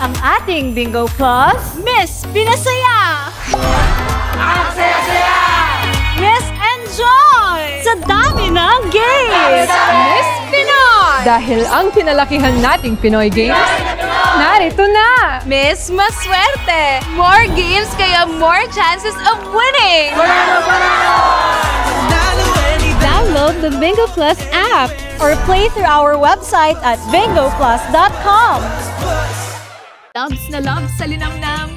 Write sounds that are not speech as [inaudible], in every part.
ang ating Bingo Plus, Miss Pinasaya! Ang saya-saya! Miss Enjoy! Sa dami ng games! Miss Pinoy! Dahil ang pinalakihan nating Pinoy Games, narito na! Miss Maswerte! More games kaya more chances of winning! Download the Bingo Plus app or play through our website at bingoplus.com. Loves na loves sa linamnam.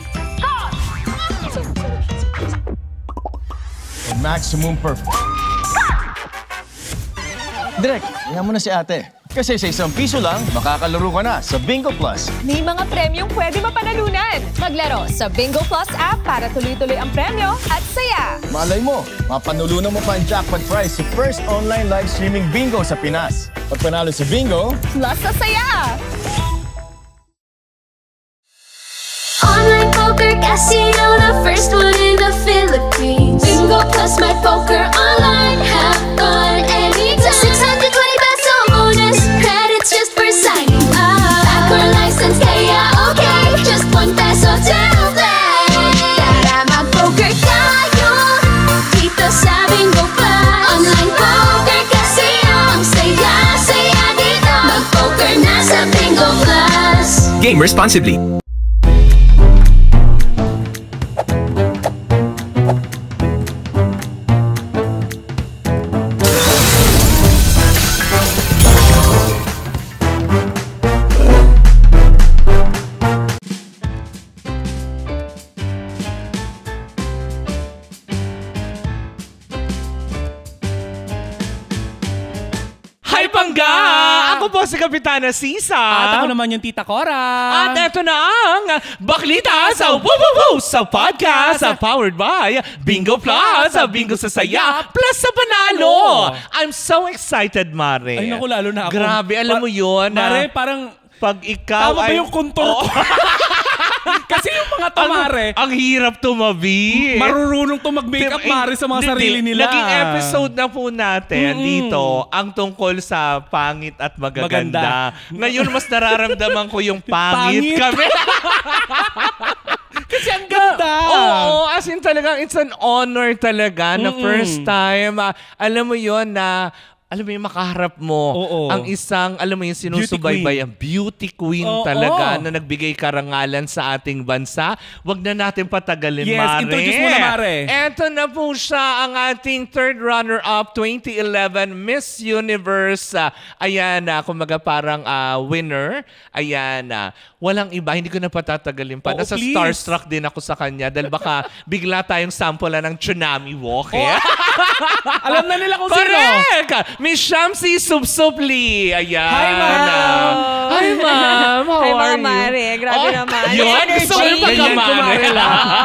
Maximum perfect. Direk, hiyan mo na si ate. Kasi sa isang piso lang, makakalaro ka na sa Bingo Plus. May mga premyong pwede mapanalunan. Maglaro sa Bingo Plus app para tuloy-tuloy ang premyo at saya. Malay mo, mapanulunan mo pa ang jackpot prize sa first online live streaming bingo sa Pinas. Pag panalo sa bingo, plus sa saya! poker casino, the first one in the Philippines. Bingo plus my poker online, have fun anytime. 620 peso bonus credits just for signing up. Backer license, kaya okay, just one peso to play. Tara mag-poker tayo, dito sa Bingo Plus. Online poker casino, ang saya-saya dito. Mag-poker na Bingo Plus. Game responsibly. si Kapitana Sisa. At ako naman yung Tita Cora. At eto na ang Baklita sa Woo Woo Woo sa podcast sa powered by Bingo Plus, sa Bingo sa Saya, plus sa Panalo. I'm so excited, Mare. Ay, naku, lalo na ako. Grabe, alam mo yun. Ah. Mare, parang... Pag ikaw Tama ay... Tama ba yung contour ko? [laughs] Kasi yung mga tumare... Ano, ang hirap tumabi. Marurunong mag makeup mare sa mga di, sarili nila. Naging episode na po natin mm-hmm. dito ang tungkol sa pangit at magaganda. Maganda. Ngayon mas nararamdaman ko yung pangit, pangit. kami. [laughs] Kasi ang ganda. Oo, oh, oh, as in talaga, it's an honor talaga mm-hmm. na first time. Uh, alam mo yon na uh, alam mo yung makaharap mo Oo. ang isang, alam mo yung sinusubaybay, ang beauty queen Oo. talaga na nagbigay karangalan sa ating bansa. Huwag na natin patagalin, yes, Mare. Yes, introduce mo na, Mare. Eto na po siya ang ating third runner-up 2011 Miss Universe. Uh, ayan, uh, ah, kumaga parang uh, winner. Ayan, uh, walang iba, hindi ko na patatagalin pa. Oo, Nasa please. starstruck din ako sa kanya dahil baka [laughs] bigla tayong sample na ng tsunami walk. Eh. [laughs] Alam na nila kung Correct! sino. Miss Shamsi Subsupli. Ayan. Hi, ma'am. Ah. Hi, ma'am. How Hi, are you? Mare. Grabe oh, naman. Yun, gusto mo yung pagkamare.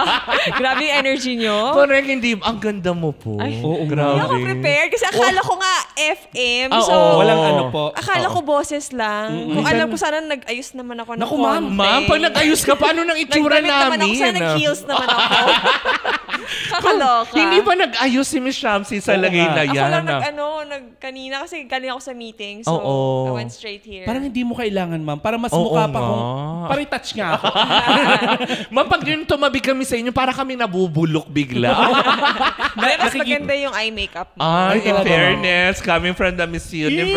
[laughs] Grabe yung energy nyo. Correct, hindi. Ang ganda mo po. Ay, Oo, grabe. Hindi ako prepared kasi akala ko nga FM. Oh, ah, so, oh, walang ano po. Akala ko boses lang. Mm-hmm. Kung alam ko sana nag-ayos naman ako. Naku, konti. Ma'am, pag nag-ayos ka, paano nang itsura namin? naman ako. Sana heels naman ako. [laughs] Kakaloka. Hindi pa nag-ayos si Miss Shamsi sa Oo lagay nga. na yan. Ako lang ah. nag, ano, nag, kanina kasi kanina ako sa meeting. So, Oo. I went straight here. Parang hindi mo kailangan, ma'am. Para mas Oo mukha pa kung... Parang touch nga ako. [laughs] Ma'am, pag yun tumabi kami sa inyo, para kami nabubulok bigla. [laughs] Pero mas nakikita- maganda yung eye makeup mo. Ay, in fairness, coming from the Miss Universe,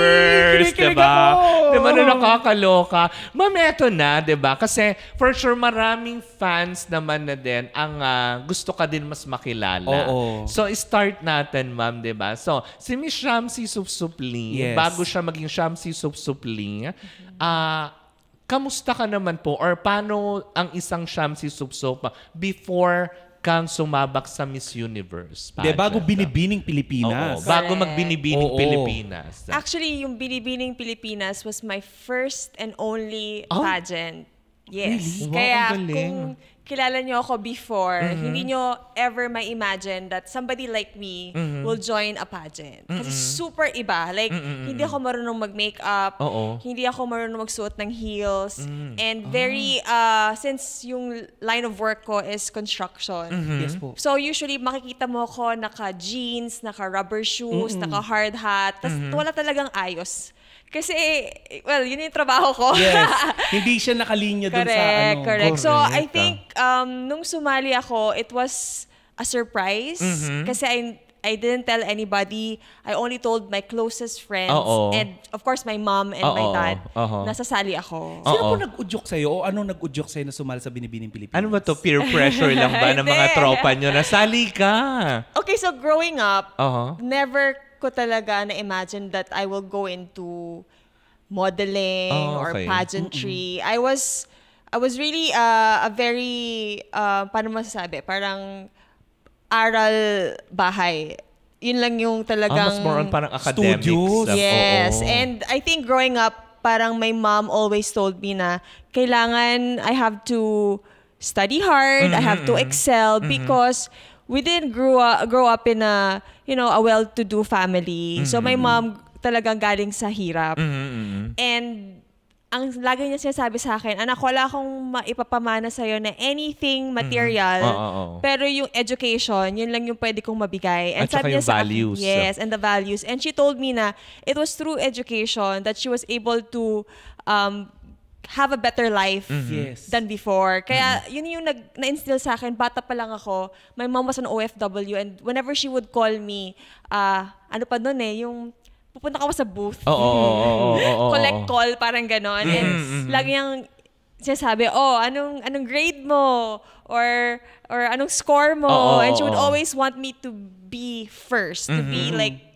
Eee, kinikilig diba? ako. Diba na nakakaloka? Ma'am, eto na, 'di ba? Kasi for sure maraming fans naman na din ang uh, gusto ka din mas makilala. Oo. So start natin, ma'am, 'di ba? So si Miss Shamsi Supsupli, yes. bago siya maging Shamsi Supsupli, ah uh, kamusta ka naman po or paano ang isang Shamsi Supsup ah, before kang sumabak sa Miss Universe. Pageant. De, bago binibining Pilipinas. Oo, bago magbinibining Oo. Pilipinas. Actually, yung Binibining Pilipinas was my first and only Oh. pageant. Yes. Really? Wow, Kaya galing kilala niyo ako before, mm-hmm. hindi nyo ever ma-imagine that somebody like me mm-hmm. will join a pageant. Mm-hmm. Kasi super iba. Like, mm-hmm. hindi ako marunong mag-makeup. Oo. Hindi ako marunong magsuot ng heels. Mm-hmm. And very, oh. uh, since yung line of work ko is construction. Mm-hmm. Yes po. So usually, makikita mo ako naka-jeans, naka-rubber shoes, mm-hmm. naka-hard hat. Tapos mm-hmm. wala talagang ayos. Kasi, well, yun yung trabaho ko. yes. [laughs] Hindi siya nakalinya dun correct, sa ano. Correct, So, correct. So, I think, um, nung sumali ako, it was a surprise. Mm-hmm. Kasi I, I didn't tell anybody. I only told my closest friends. Uh-oh. And, of course, my mom and Uh-oh. my dad. Uh-oh. Nasasali ako. Sino Uh-oh. po nag-udyok sa'yo? O anong nag-udyok sa'yo na sumali sa Binibining Pilipinas? Ano ba to? Peer pressure lang ba [laughs] ng mga tropa nyo? Nasali ka! Okay, so growing up, uh-huh. never ko talaga na-imagine that I will go into modeling oh, okay. or pageantry. Mm-mm. I was I was really uh, a very uh, paano masasabi, parang aral bahay. Yun lang yung talagang ah, mas more on parang academics. studios. stuff. Yes, Oo. and I think growing up parang my mom always told me na kailangan I have to study hard, mm-hmm. I have to excel mm-hmm. because we didn't grow up, grow up in a, you know, a well-to-do family. Mm-hmm. So my mm-hmm. mom talagang galing sa hirap. Mm-hmm, mm-hmm. And ang lagi niya sinasabi sa akin, anak, wala akong maipapamana sa iyo na anything mm-hmm. material, mm-hmm. oh, oh, oh. pero yung education, yun lang yung pwede kong mabigay. And At sabi niya values. Akin, yes, and the values. And she told me na it was through education that she was able to um, have a better life mm-hmm. yes. than before. Kaya mm-hmm. yun yung nag, na-instill sa akin, bata pa lang ako, my mom was an OFW and whenever she would call me, uh, ano pa nun eh, yung pupunta ka sa booth. Oh, oh, oh, oh, oh, Collect call, parang ganon. Mm-hmm. And mm-hmm. lagi niyang sinasabi, oh, anong anong grade mo or or anong score mo. Oh, oh, and she would oh. always want me to be first, mm-hmm. to be mm-hmm, mm-hmm. like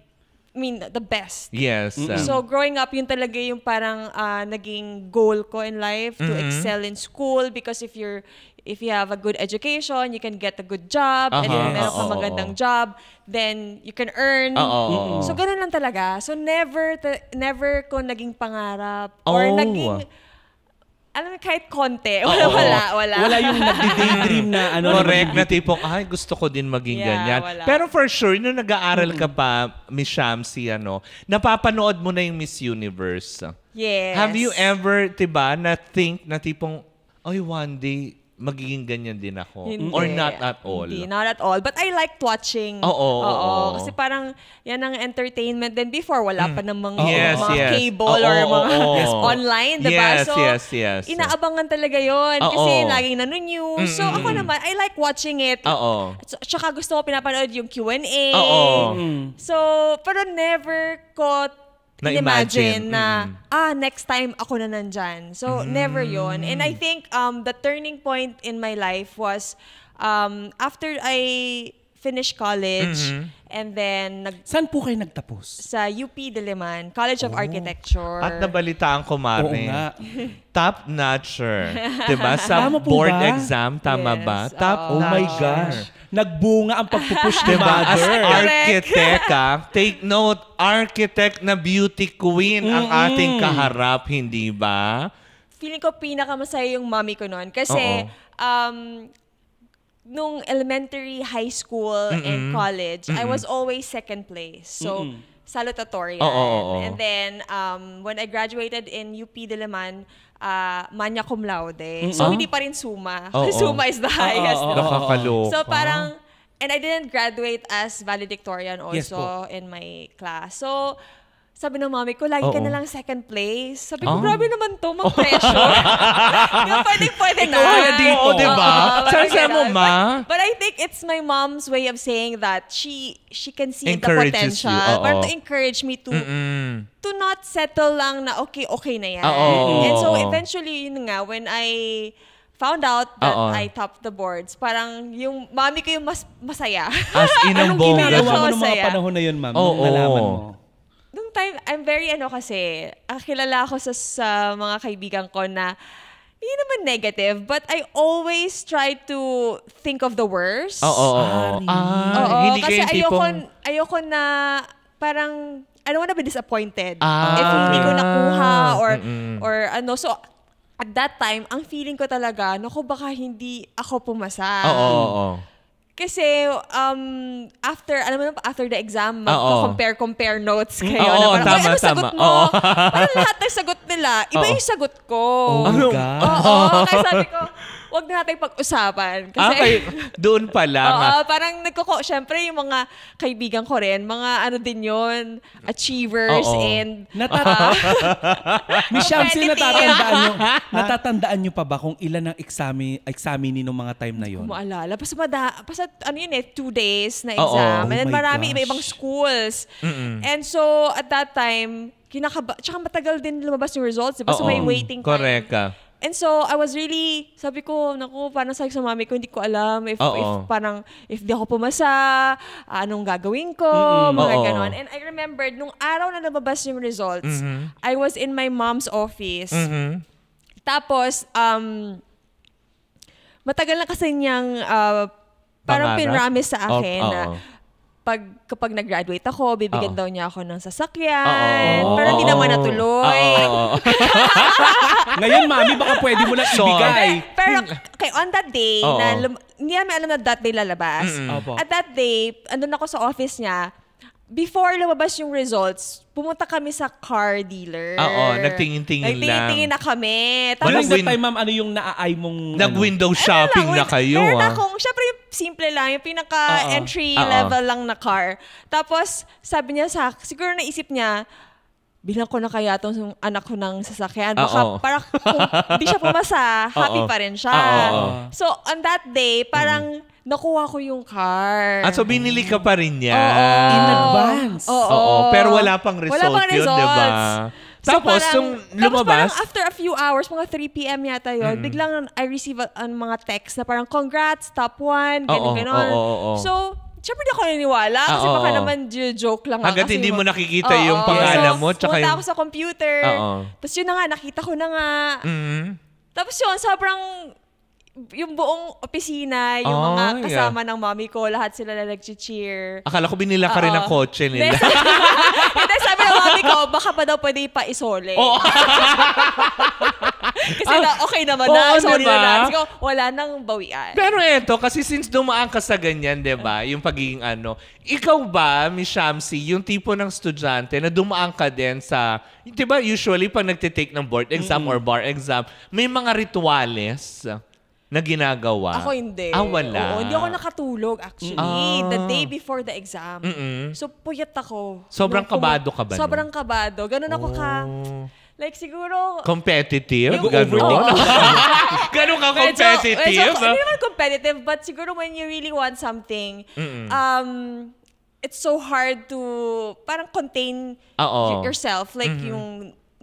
mean the best. Yes. Mm-hmm. So growing up, yun talaga yung parang uh, naging goal ko in life mm-hmm. to excel in school because if you're if you have a good education, you can get a good job uh-huh. and then meron kang magandang uh-huh. job, then you can earn. Uh-huh. So ganun lang talaga. So never ta- never ko naging pangarap or oh. naging alam mo, kahit konti. Wala, wala, wala. Wala yung nagdi-daydream na ano. Correct na tipong, ay, gusto ko din maging yeah, ganyan. Wala. Pero for sure, nung nag-aaral ka pa, Miss Shamsi, ano, napapanood mo na yung Miss Universe. Yes. Have you ever, tiba, na think na tipong, ay, one day, magiging ganyan din ako. Hindi. Or not at all. Hindi, not at all. But I liked watching. Oo. oo, oo. oo. Kasi parang yan ang entertainment Then before. Wala hmm. pa namang oh, yes, mga yes. cable oo, or mga oo, oo. [laughs] online, diba? Yes, so, yes, yes. inaabangan talaga yon ah, Kasi laging nanunews. Mm, so ako naman, I like watching it. Ah, oo. Tsaka gusto ko pinapanood yung Q&A. Ah, oo. Mm. So, pero never caught na-imagine na, mm-hmm. ah, next time ako na nandyan. So, mm-hmm. never yon And I think um, the turning point in my life was um, after I finished college mm-hmm. and then... Nag- Saan po kayo nagtapos? Sa UP Diliman, College oh. of Architecture. At nabalitaan ko, Mare. Top notcher. diba? [laughs] Sa board exam, tama yes. ba? Top, oh, oh my gosh. gosh nagbunga ang pagpupush ni diba? Mother. As architect, ha, take note, architect na beauty queen Mm-mm. ang ating kaharap, hindi ba? Feeling ko pinakamasaya yung mommy ko noon. Kasi, Oo. um, nung elementary, high school, Mm-mm. and college, Mm-mm. I was always second place. So, Mm-mm. salutatorian. Oo, oo, oo. And then, um, when I graduated in UP Diliman, uh, magna cum laude. Mm-hmm. So, hindi pa rin suma. Oh, [laughs] suma oh. is the highest. Oh, oh, oh, Nakakaloka. So, parang, and I didn't graduate as valedictorian also yes, in my class. So, sabi ng mami ko, lagi Oo. ka na lang second place. Sabi ko, Ah. grabe naman to, [laughs] mag pressure. [laughs] Di ba, pwede, pwede na. Ikaw na dito. di ba? Saan sabi mo, ma? But, but I think it's my mom's way of saying that she she can see the Encourages you, potential. oo. Parang to encourage me to Mm-mm. to not settle lang na okay, okay na yan. Ah, oo. And so eventually, yun nga, when I found out that Oo. I topped the boards, parang yung mami ko yung mas masaya. As in ang Anong ginagawa mo Ginagawa mga panahon na yun, ma'am? nung nalaman mo? nung time, I'm very ano kasi, ah, kilala ako sa, sa mga kaibigan ko na hindi naman negative, but I always try to think of the worst. Oo, oo, oo. Ah, ah Oo, hindi kasi ayoko, tipong... ayoko na parang, I don't wanna be disappointed Ah. if hindi ko nakuha or, Mm-mm. or ano. So, at that time, ang feeling ko talaga, naku, baka hindi ako pumasa. Oo, oo, oo. Kasi, um, after, alam mo na, after the exam, ah, mag-compare-compare notes mm, kayo. Oo, na parang, tama, ano sagot tama. mo? Oo. Parang lahat ng sagot nila, iba Oo. yung sagot ko. Oh, my God. Oo, kaya sabi ko, wag na natin pag-usapan. Kasi, ah, kayo, doon pala. [laughs] Oo, uh, parang nagkoko, syempre yung mga kaibigan ko rin, mga ano din yon achievers Oo. and... Natata- uh, [laughs] Miss Shamsi, natatandaan nyo, [laughs] natatandaan nyo pa ba kung ilan ang examin, examinin ng mga time na yon? Maalala. Basta, mada, basta ano yun eh, two days na exam. Oo. And oh then oh marami iba-ibang schools. Mm-mm. And so, at that time, kinakaba, tsaka matagal din lumabas yung results, diba? Eh. so may waiting time. Correct ka. And so, I was really, sabi ko, naku, parang sabi sa mami ko, hindi ko alam if, oh, if oh. parang, if di ako pumasa, ah, anong gagawin ko, mm-hmm. mga oh, ganon. And I remembered, nung araw na nababas yung results, mm-hmm. I was in my mom's office. Mm-hmm. Tapos, um, matagal na kasi niyang uh, parang Pangarap? pinramis sa akin oh, oh. na, pag kapag nag-graduate ako, bibigyan oh daw niya ako ng sasakyan. Uh-oh. Pero hindi naman natuloy. [laughs] Ngayon, mami, baka pwede mo lang ibigay. Pero okay, on that day, Uh-oh. na lum- hindi namin alam na that day lalabas. Mm-hmm. At that day, andun ako sa office niya, before lumabas yung results, pumunta kami sa car dealer. Ah, oo, nagtingin-tingin lang. Nagtingin-tingin na kami. Tapos Walang win- time, ma'am, ano yung naaay mong... Ano? Nag-window ano? shopping lang, na kayo, meron ah. akong, syempre, yung simple lang, yung pinaka-entry level lang na car. Tapos, sabi niya sa, siguro naisip niya, bilang ko na kaya itong anak ko ng sasakyan. Baka Uh-oh. Ah, parang kung di siya pumasa, happy Uh-oh. pa rin siya. Uh-oh. Ah, so, on that day, parang... Mm nakuha ko yung car. At ah, so binili ka pa rin niya. oh. In advance. Oo. Oo. Pero wala pang result wala pang yun, di ba? So tapos, parang, lumabas... Tapos parang after a few hours, mga 3 p.m. yata yun, mm-hmm. biglang I receive ang mga text na parang, congrats, top one, ganun, oh, ganon. Oh, oh, oh, So, Siyempre di ako naniniwala ah, kasi baka naman joke lang. Hanggat hindi mo nakikita yung pangalan mo. Tsaka pumunta yung... ako sa computer. Tapos yun na nga, nakita ko na nga. Mm-hmm. Tapos yun, sobrang yung buong opisina, yung oh, mga kasama yeah. ng mommy ko, lahat sila na nag-cheer. Akala ko binila ka rin ng kotse nila. [laughs] Hindi, sabi ng mommy ko, baka pa daw pwede pa isole. Oh. [laughs] kasi ah, na, okay naman oh, na, sorry diba? na lang. Kasi wala nang bawian. Pero eto, kasi since dumaan ka sa ganyan, di ba, yung pagiging ano, ikaw ba, Miss Shamsi, yung tipo ng estudyante na dumaan ka din sa, di ba, usually pag nagtitake ng board exam mm or bar exam, may mga rituals na ginagawa? Ako hindi. Ah, wala. Oo, hindi ako nakatulog actually. Ah. The day before the exam. Mm-mm. So, puyat ako. Sobrang Nung kabado ka ba? nun? Sobrang kabado. Ganun ako ka... Oh. Like siguro... Competitive? Yung- Ganun? Oo. Oh. [laughs] Ganun ka competitive? Medyo, medyo, hindi naman competitive, but siguro when you really want something, Mm-mm. um, it's so hard to parang contain ah, Oo. Oh. y- yourself. Like mm-hmm. yung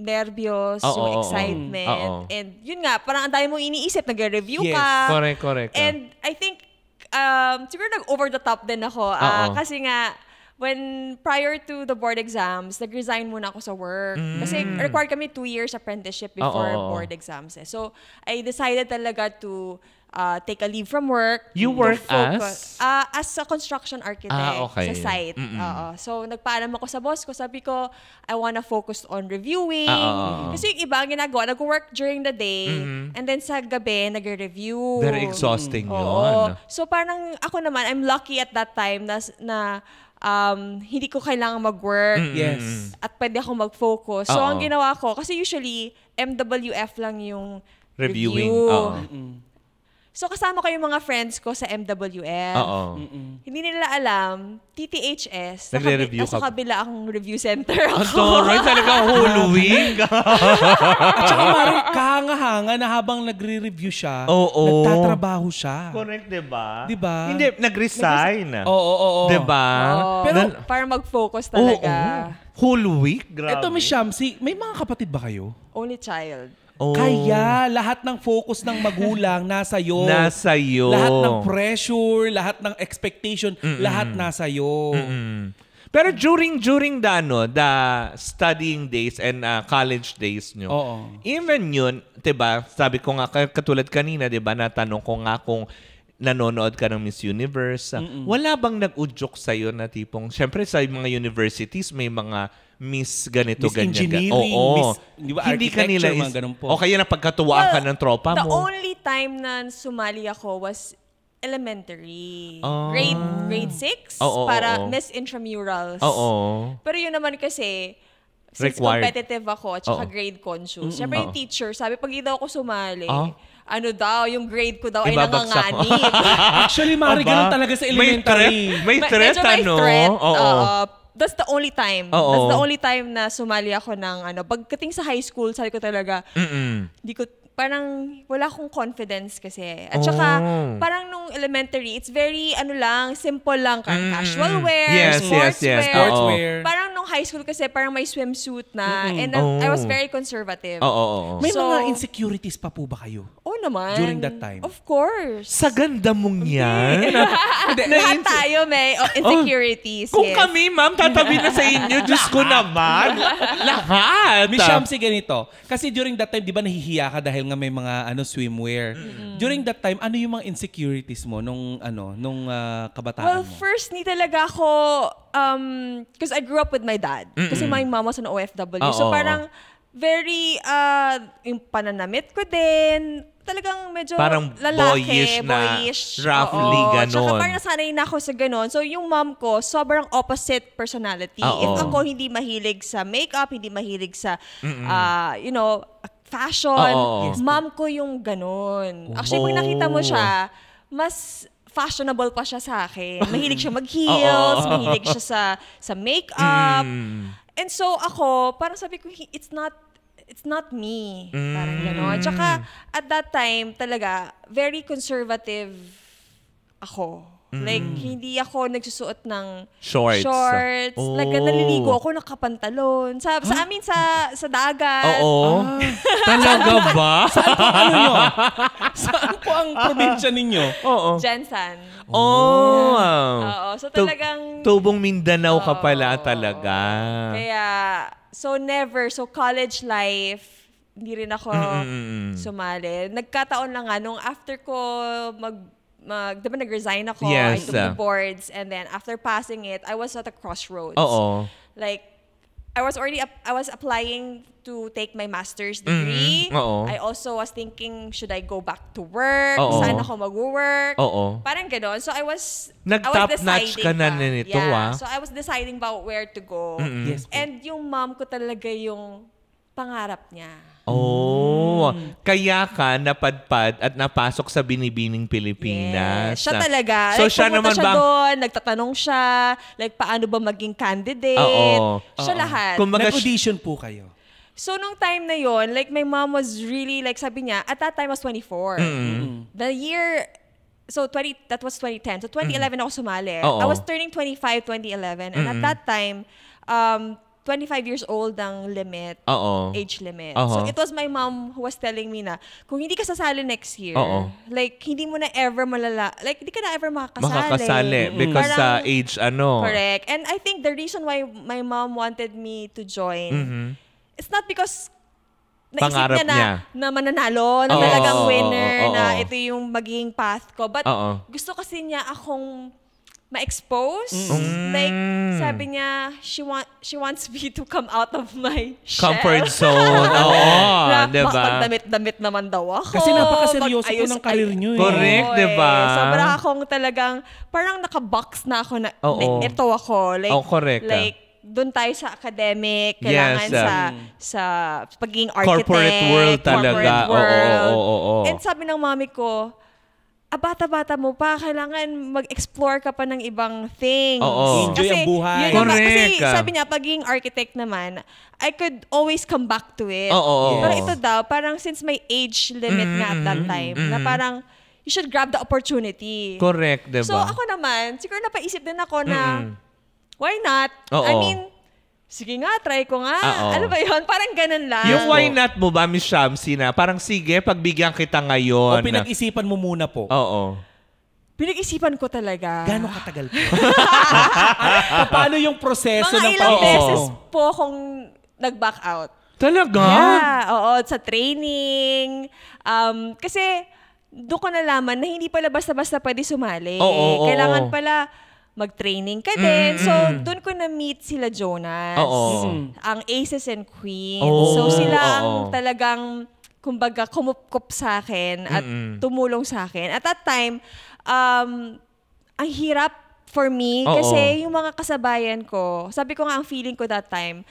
nervyos, oh, yung oh, excitement. Oh, oh. And yun nga, parang ang dami mong iniisip, nagre-review yes. ka. Correct, correct. And I think, um, siguro nag-over the top din ako. Oh, oh. Kasi nga, when prior to the board exams, nag-resign muna ako sa work. Mm. Kasi required kami two years apprenticeship ah, before oh, oh, oh. board exams. Eh. So, I decided talaga to uh, take a leave from work. You mm-hmm. work as? Uh, as a construction architect ah, okay. sa site. mm Uh, so, nagpaalam ako sa boss ko. Sabi ko, I wanna focus on reviewing. Ah, uh, Kasi yung iba, ang ginagawa, nag-work during the day. Mm-hmm. And then sa gabi, nag-review. Very exhausting mm-hmm. yun. So, parang ako naman, I'm lucky at that time na, na um, hindi ko kailangan mag-work. Yes. At pwede akong mag-focus. So, Uh-oh. ang ginawa ko, kasi usually, MWF lang yung reviewing. Review. Uh-huh. So kasama ko yung mga friends ko sa MWF. Oo. Hindi nila alam, TTHS, Nagre-review nasa ka. kabila ang review center ako. Ang right, talaga huluwing. At saka parang kahanga-hanga na habang nagre-review siya, oh, oh. nagtatrabaho siya. Correct, di ba? Di ba? Hindi, nag-resign. Oo, oo, oo. Di ba? Oh. Pero Nan- para mag-focus talaga. oh, oh. Whole week? Grabe. Ito, Miss Shamsi, may mga kapatid ba kayo? Only child. Oh. Kaya lahat ng focus ng magulang [laughs] nasa iyo. Nasa iyo. Lahat ng pressure, lahat ng expectation, Mm-mm. lahat nasa iyo. Pero during during the ano, the studying days and uh, college days nyo. Oo. Even yun, 'di ba? Sabi ko nga katulad kanina, 'di ba, natanong ko nga kung nanonood ka ng Miss Universe. Ah, Mm-mm. Wala bang nag sa iyo na tipong, syempre sa mga universities, may mga Miss ganito, Miss ganyan. Engineering, ganyan. Oo, Miss di ba, hindi kanila is, mga po. O kaya na pagkatuwaan well, ka ng tropa the mo. The only time na sumali ako was elementary. Oh. Grade grade 6 oh, oh, para oh, oh. Miss Intramurals. Oo. Oh, oh. Pero yun naman kasi since Required. competitive ako at saka oh. grade conscious. Mm-hmm. Siyempre yung teacher, sabi pag hindi daw ako sumali, oh ano daw, yung grade ko daw Ibabagsak ay nanganganib. [laughs] Actually, Mari, ganun talaga sa elementary. May threat, may threat, may, ano? May threat, Oo. Uh, that's the only time. Oo. That's the only time na sumali ako ng ano. Pagkating sa high school, sabi ko talaga, Mm-mm. di ko parang wala akong confidence kasi. At saka, mm. parang nung elementary, it's very, ano lang, simple lang. kan, Mm, casual wear, yes, sports yes, yes. wear. Sportswear. Oh. Parang nung high school kasi, parang may swimsuit na. Mm-hmm. And oh. I was oh. very conservative. Oh, oh, oh. May so, mga insecurities pa po ba kayo? oh, naman. During that time? Of course. Sa ganda mong yan. Okay. [laughs] Lahat tayo may oh, oh insecurities. Oh. Kung yes. kami, ma'am, tatabi na sa inyo. [laughs] Diyos ko naman. Lahat. Miss si ganito. Kasi during that time, di ba nahihiya ka dahil dahil nga may mga ano swimwear. Mm-hmm. During that time, ano yung mga insecurities mo nung ano, nung uh, kabataan well, mo? Well, first ni talaga ako um because I grew up with my dad. Mm-mm. Kasi my mom was an OFW. Oh, so oh, parang oh. very uh yung pananamit ko din, talagang medyo parang lalaki, boyish, na, boyish. roughly, oo. ganon. Tsaka parang nasanay na ako sa ganon. So, yung mom ko, sobrang opposite personality. Oo. If ako hindi mahilig sa makeup, hindi mahilig sa, uh, you know, fashion. Oh, yes. Mom ko yung ganun. Actually, pag nakita mo siya, mas fashionable pa siya sa akin. [laughs] Mahilig siya mag-heels, mahilig siya sa sa makeup. Mm. And so ako, parang sabi ko, it's not it's not me. Mm. Parang gano'n. Tsaka at that time talaga, very conservative ako. Mm. Like, hindi ako nagsusuot ng shorts. shorts. Oh. Like, naliligo ako nakapantalon. Sa, sa amin, sa, sa dagat. Oo. Ah. Talaga ba? Saan po ano nyo? [laughs] Saan po ang probinsya ninyo? Oo. Jensen. Oh. Yeah. Oo. So, talagang... tubong Mindanao ka pala talaga. Kaya, so never. So, college life, hindi rin ako Mm-mm. sumali. Nagkataon lang nga, nung after ko mag mag, diba nag-resign ako, yes. I took the ah. boards, and then after passing it, I was at a crossroads. Oo. Like, I was already I was applying to take my master's mm-hmm. degree. Mm, oo. I also was thinking should I go back to work? Oo. Saan ako mag-work? Oo. Parang ganoon. So I was Nag-top I was notch ka na nito, yeah. ah. So I was deciding about where to go. Mm-mm. Yes. And yung mom ko talaga yung pangarap niya. Oh, hmm. kaya ka napadpad at napasok sa Binibining Pilipinas. Yes. Siya talaga. So, like, siya naman siya ba? Doon, nagtatanong siya, like, paano ba maging candidate? Ah, oo. Siya Oo. lahat. Kung mag- Nag-audition po kayo. So, nung time na yon like, my mom was really, like, sabi niya, at that time I was 24. Mm. The year so 20 that was 2010 so 2011 mm. ako sumali Oo. I was turning 25 2011 and mm. at that time um 25 years old ang limit, Uh-oh. age limit. Uh-huh. So it was my mom who was telling me na, kung hindi ka sasali next year, Uh-oh. like hindi mo na ever malala, like hindi ka na ever makakasali. Makakasali mm. because mm-hmm. uh, age ano. Correct. And I think the reason why my mom wanted me to join, mm-hmm. it's not because naisip Pangarap niya na, niya. na mananalo, na oh, talagang winner, oh, oh, na ito yung magiging path ko. But oh, oh. gusto kasi niya akong ma-expose. Mm. Like, mm. sabi niya, she, want, she wants me to come out of my shell. Comfort [laughs] zone. Diba? Oo, na, diba? Magdamit-damit naman daw ako. Kasi napakaseryoso po ng career niyo eh. Correct, oh, diba? Eh. Sobra akong talagang, parang naka-box na ako na, oh, oh. ito ako. Like, oh, correct. Ah. Like, doon tayo sa academic, kailangan yes, ah. um, sa sa pagiging architect, corporate world talaga. Corporate world. Oo, oo, oo, oo. And sabi ng mami ko, Ah, bata-bata mo pa, kailangan mag-explore ka pa ng ibang things. Oo. Enjoy kasi, ang buhay. Yun Correct. Naman, kasi sabi niya, pagiging architect naman, I could always come back to it. Oo. Yes. Pero ito daw, parang since may age limit mm-hmm. nga at that mm, mm, mm, time, mm-hmm. na parang you should grab the opportunity. Correct, diba? So ako naman, siguro napaisip din ako na, mm-hmm. why not? Oo. I mean, sige nga, try ko nga. Uh-oh. Ah, ano ba yun? Parang ganun lang. Yung why not mo ba, Miss Shamsi, na parang sige, pagbigyan kita ngayon. O pinag-isipan mo muna po. Oo. Pinag-isipan ko talaga. Gano'ng katagal po? [laughs] Ah, paano yung proseso Mga ng ilang pa- beses po kung nag-back out. Talaga? Yeah, oo. Sa training. Um, kasi doon ko nalaman na hindi pala basta-basta pwede sumali. Oo, oo, Kailangan oo. pala mag-training ka din. Mm-hmm. So, mm-hmm. doon ko na-meet sila Jonas. Oo. Ang Aces and Queens. Oo. So, sila ang talagang, kumbaga, kumupkup sa akin at mm-hmm. tumulong sa akin. At that time, um, ang hirap for me Oo. kasi yung mga kasabayan ko, sabi ko nga ang feeling ko that time,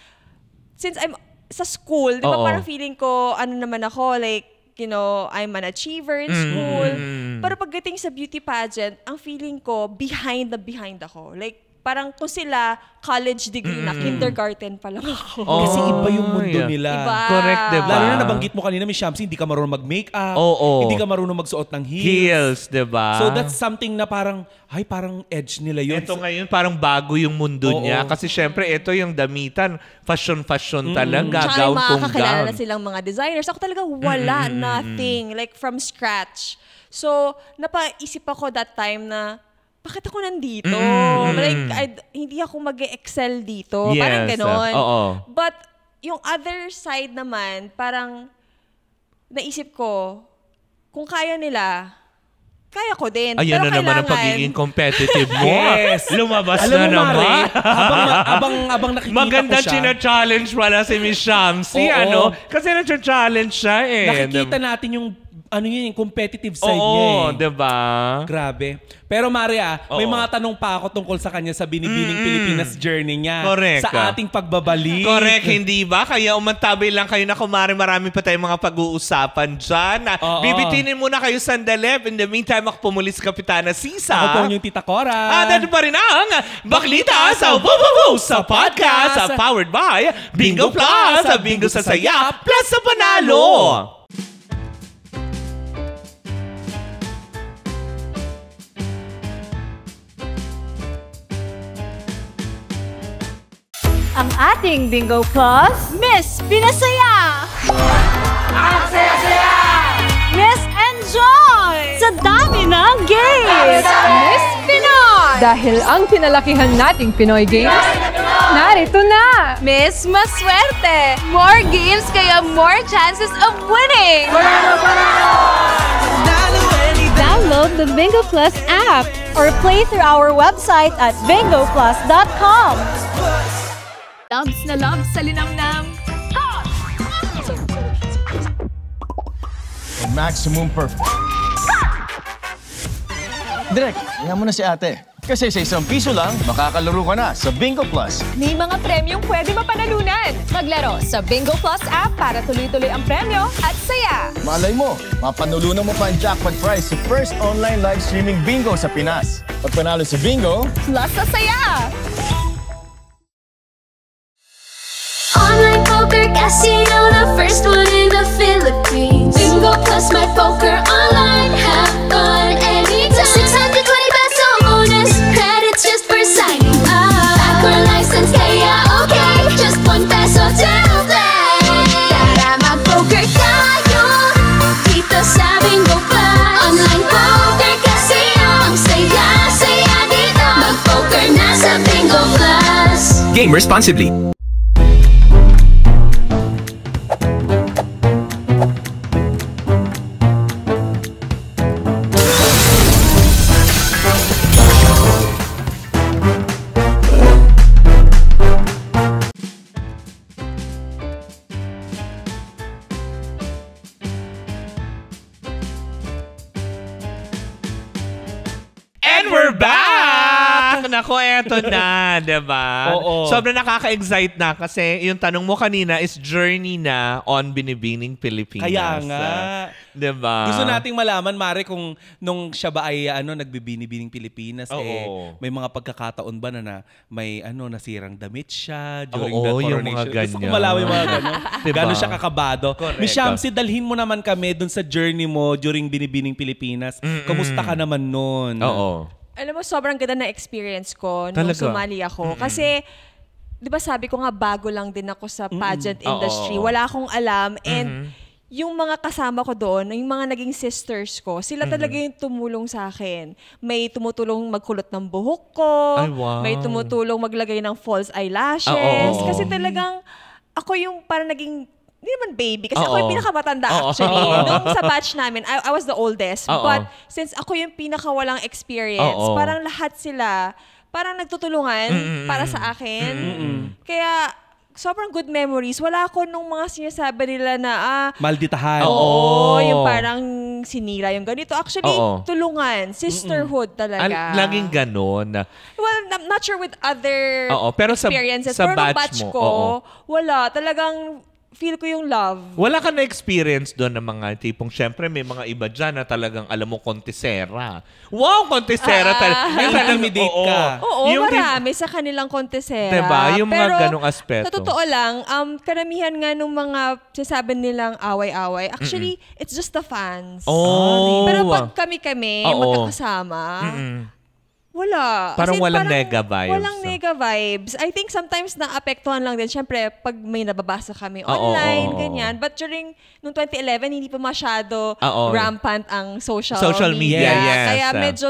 since I'm sa school, di ba parang feeling ko, ano naman ako, like, you know, I'm an achiever in mm-hmm. school. Mm. Pero pagdating sa beauty pageant, ang feeling ko, behind the behind ako. Like, parang ko sila college degree na, kindergarten pa lang ako. [laughs] Oh, Kasi iba yung mundo yeah. nila. Iba. Correct, diba? Lalo na nabanggit mo kanina, Miss Shamsi, hindi ka marunong mag-makeup, oh, oh. hindi ka marunong magsuot ng heels. Heels, diba? So that's something na parang, ay parang edge nila yun. Ito ngayon, parang bago yung mundo oh, niya. Oh. Kasi syempre, ito yung damitan, fashion-fashion mm. talaga, Tsaka gown kung gown. na silang mga designers. Ako talaga wala, mm. nothing. Like from scratch. So, napaisip ako that time na, bakit ako nandito? mm Like, I, hindi ako mag excel dito. Yes, parang ganon. Uh, But, yung other side naman, parang naisip ko, kung kaya nila, kaya ko din. Ayun Pero na kailangan... naman ang pagiging competitive mo. [laughs] yes. [laughs] Lumabas Alam na mo, naman. Mare, abang, [laughs] abang, abang nakikita Maganda ko siya. Maganda challenge pala si Miss Shamsi. ano? Kasi na-challenge siya eh. Nakikita natin yung ano yun, yung competitive side Oo, niya eh. di ba? Grabe. Pero Maria, Oo. may mga tanong pa ako tungkol sa kanya sa binibining mm. Pilipinas journey niya. Correct. Sa ating pagbabalik. Correct, hindi ba? Kaya umantabay lang kayo na kumari marami pa tayong mga pag-uusapan dyan. Ah, Oo. Bibitinin muna kayo sandali. In the meantime, ako pumulis Kapitana Sisa. Ako po yung Tita Cora. At ito pa rin ang Baklita sa Wububu sa podcast sa powered by Bingo, Bingo Plus, sa Bingo sa Saya, Plus sa Panalo. Bingo. ang ating Bingo Plus, Miss Pinasaya! Ang saya-saya! Miss Enjoy! Sa dami ng games! Miss Pinoy! Dahil ang pinalakihan nating Pinoy Games, narito na! Miss Maswerte! More games kaya more chances of winning! Download the Bingo Plus app or play through our website at bingoplus.com. Loves na loves sa linamnam. Maximum perfect. Direk, iyan mo na si ate. Kasi sa isang piso lang, makakalaro ka na sa Bingo Plus. May mga premyong pwede mapanalunan. Maglaro sa Bingo Plus app para tuloy-tuloy ang premyo at saya. Malay mo, mapanalunan mo pa ang jackpot prize sa first online live streaming bingo sa Pinas. Pag panalo sa bingo, plus sa saya! Casino, the first one in the Philippines Bingo plus my poker online Have fun anytime 620 peso bonus credits just for signing up Backer license kaya okay Just 1 peso to play Tara mag-poker tayo Dito sa Bingo Plus Online poker casino Ang saya-saya dito Mag-poker na sa Bingo Plus Game responsibly diba? Oo. Sobrang nakaka-excite na kasi yung tanong mo kanina is journey na on Binibining Pilipinas. Kaya nga. 'di ba? Gusto nating malaman, Mare, kung nung siya ba ay ano, nagbibinibining Pilipinas, Oo. eh, may mga pagkakataon ba na, na may ano, nasirang damit siya during Oo, the coronation? yung mga Gusto ko malaman mga ganun. [laughs] Diba? Gano'n siya kakabado. Correct. Miss Shamsi, dalhin mo naman kami dun sa journey mo during Binibining Pilipinas. Kamusta ka naman noon? Oo alam mo, sobrang ganda na experience ko nung sumali ako. Mm-mm. Kasi, di ba sabi ko nga, bago lang din ako sa pageant Mm-mm. industry. Oo. Wala akong alam. And, mm-hmm. yung mga kasama ko doon, yung mga naging sisters ko, sila talaga yung tumulong sa akin. May tumutulong magkulot ng buhok ko. Ay, wow. May tumutulong maglagay ng false eyelashes. Ah, oo. Kasi talagang, ako yung para naging hindi naman baby. Kasi Oo. ako yung pinakamatanda Oo. actually. [laughs] Nung sa batch namin, I, I was the oldest. Oo. But since ako yung pinakawalang experience, Oo. parang lahat sila, parang nagtutulungan Mm-mm. para sa akin. Kaya sobrang good memories. Wala ako nung mga sinasabi nila na, ah, Malditahan. Oo. oo, yung parang sinira yung ganito. Actually, Oo. tulungan. Sisterhood talaga. Al- laging ganun. Well, I'm not sure with other Oo, pero experiences. sa pero batch batch mo, ko, oo. wala. Talagang feel ko yung love. Wala ka na experience doon ng mga tipong syempre may mga iba diyan na talagang alam mo kontesera. Wow, kontesera ah, talaga. Yung intimidate [laughs] oo, ka. Oo, yung marami sa kanilang kontesera. Diba? Yung Pero, mga ganong aspeto. Sa totoo lang, um, karamihan nga nung mga sinasabi nilang away-away, actually, Mm-mm. it's just the fans. Oh. Pero pag kami-kami, oh, magkakasama, mm wala. Parang in, walang parang, nega vibes. Walang so. Ah. nega vibes. I think sometimes naapektuhan lang din. Siyempre, pag may nababasa kami online, oh, oh, oh, ganyan. But during, noong 2011, hindi pa masyado oh, oh. rampant ang social, social media. media. Yes. Kaya ah. medyo,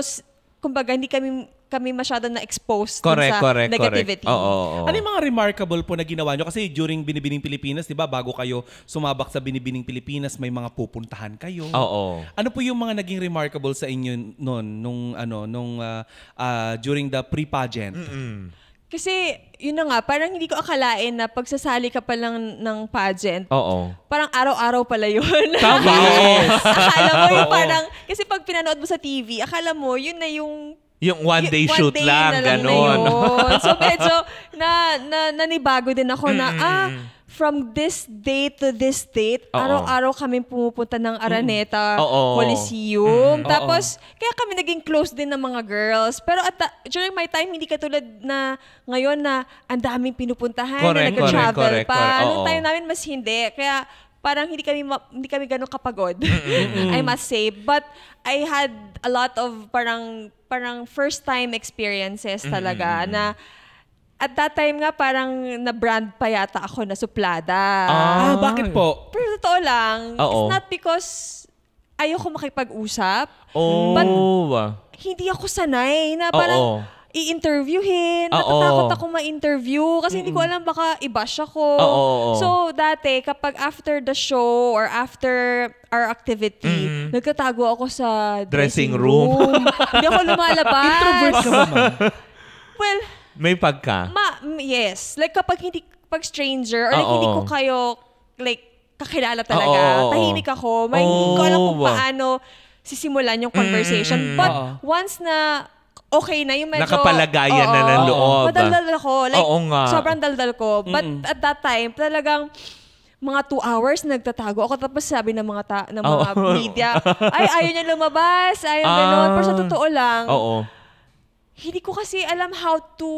kumbaga, hindi kami kami masyado na exposed sa correct, negativity. Correct. Oo, oo, oo. Ano yung mga remarkable po na ginawa nyo? Kasi during Binibining Pilipinas, di ba, bago kayo sumabak sa Binibining Pilipinas, may mga pupuntahan kayo. Oo. Oh, oh. Ano po yung mga naging remarkable sa inyo noon, nung, ano, nung, uh, uh, during the pre-pageant? Mm-mm. Kasi, yun na nga, parang hindi ko akalain na pagsasali ka pa lang ng pageant, Oo. parang araw-araw pala yun. [laughs] Tama! akala mo yung parang, kasi pag pinanood mo sa TV, akala mo, yun na yung yung one day one shoot day lang, lang gano'n. so [laughs] medyo na, na, nanibago din ako na, ah, from this day to this date, araw-araw kami pumupunta ng mm. Araneta Oo. Coliseum. Mm. Tapos, kaya kami naging close din ng mga girls. Pero at during my time, hindi katulad na ngayon na ang daming pinupuntahan, correct, na nag-travel pa. Correct, correct. Noong time namin, mas hindi. Kaya parang hindi kami hindi kami ganun kapagod. [laughs] I must say, but I had a lot of parang parang first time experiences mm-hmm, talaga mm-hmm. na at that time nga parang na-brand pa yata ako na suplada. Ah, ah bakit po? Pero totoo lang, Uh-oh. it's not because ayoko makipag-usap. Oh. But ah. hindi ako sanay na parang... Uh-oh i-interviewin. Ah, Natatakot ako ma-interview kasi hindi ko alam baka i-bash ako. Oo. So dati kapag after the show or after our activity, mm. nagtatago ako sa dressing, dressing room. room. hindi ako lumalabas. Introvert ka ba? well, may pagka. Ma- yes. Like kapag hindi pag stranger or like hindi ko kayo like kakilala talaga. Oo. Tahimik ako. May, hindi ko alam kung paano sisimulan yung conversation. But once na okay na. Yung medyo, Nakapalagayan oo, na ng loob. Madaldal ako. Like, oo nga. Sobrang daldal ko. But mm. at that time, talagang mga two hours nagtatago ako tapos sabi ng mga ta- ng mga oh. media ay ayun niya lumabas ayun ah. ganun pero sa totoo lang oo. hindi ko kasi alam how to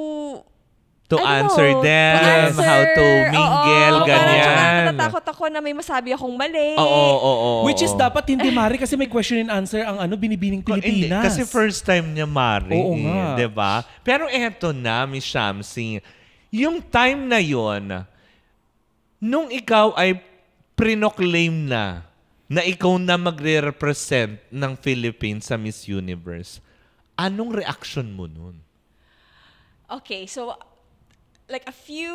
to ano, answer them, answer, how to mingle, oo, ganyan. Parang natatakot ako na may masabi akong mali. Oo, oo, oo. Which is dapat hindi Mari kasi may question and answer ang ano binibining oh, Pilipinas. Hindi, kasi first time niya Mari. Oo nga. Eh, ba? Diba? Pero eto na, Miss Shamsi, yung time na yon nung ikaw ay prinoclaim na na ikaw na magre-represent ng Philippines sa Miss Universe, anong reaction mo nun? Okay, so like a few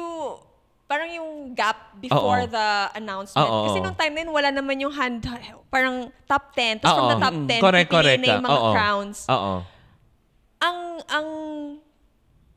parang yung gap before Oo. the announcement. Oo. Kasi nung time din wala naman yung hand, parang top 10. Tapos Oo. from the top 10, correct, correct na yung mga Oo. crowns. Oo. Ang, ang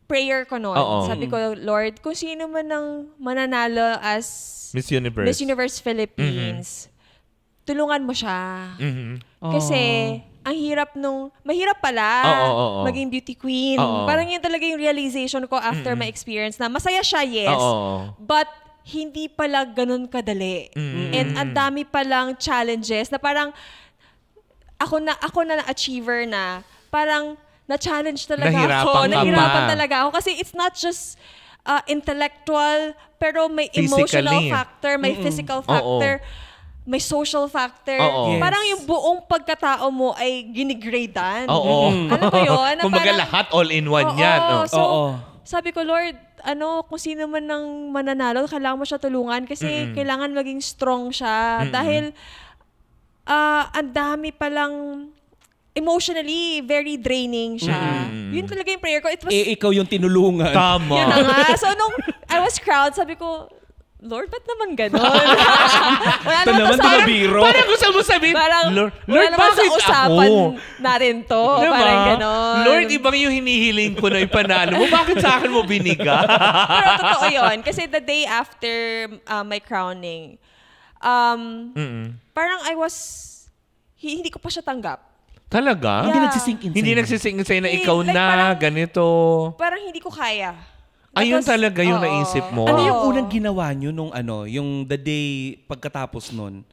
prayer ko noon, Oo. sabi ko, mm-hmm. Lord, kung sino man ang mananalo as Miss Universe. Miss Universe Philippines, mm-hmm. tulungan mo siya. Mhm. Kasi, oh ang hirap nung, mahirap pala oh, oh, oh, oh. maging beauty queen. Oh, oh. Parang yun talaga yung realization ko after mm-hmm. my experience na masaya siya, yes. Oh, oh, oh. But hindi pala ganun kadali. Mm-hmm. And ang dami palang challenges na parang ako na ako na achiever na parang na-challenge talaga nahirapan ako. Nahirapan ba? talaga ako kasi it's not just uh, intellectual pero may Physically. emotional factor, may Mm-mm. physical factor. Oo may social factor. Oo. Yes. Parang yung buong pagkatao mo ay ginigradean. Oo. Mm-hmm. [laughs] Alam mo yun? Kumbaga parang, lahat all in one oo, yan. Oo. So, oo. sabi ko, Lord, ano, kung sino man ng mananalo, kailangan mo siya tulungan kasi mm-hmm. kailangan maging strong siya. Mm-hmm. Dahil, uh, ang dami palang emotionally very draining siya. Mm. Yun talaga yung prayer ko. It was, eh, ikaw yung tinulungan. Tama. Yun na nga. So, nung I was crowd, sabi ko, Lord, ba't naman ganon? [laughs] wala Ito naman to sa biro. Parang gusto mo sabihin, parang, Lord, Lord bakit ako? natin to. Diba? Parang ganon. Lord, ibang yung hinihiling ko na ipanalo mo. Bakit sa akin mo biniga? [laughs] Pero totoo [laughs] yun. Kasi the day after uh, my crowning, um, Mm-mm. parang I was, hindi ko pa siya tanggap. Talaga? Yeah. Hindi nagsisink in Hindi nagsisink in na ikaw like, na, parang, ganito. Parang hindi ko kaya. Ayun talaga yung oo. naisip mo. Ano yung unang ginawa nyo nung ano, yung the day pagkatapos nun,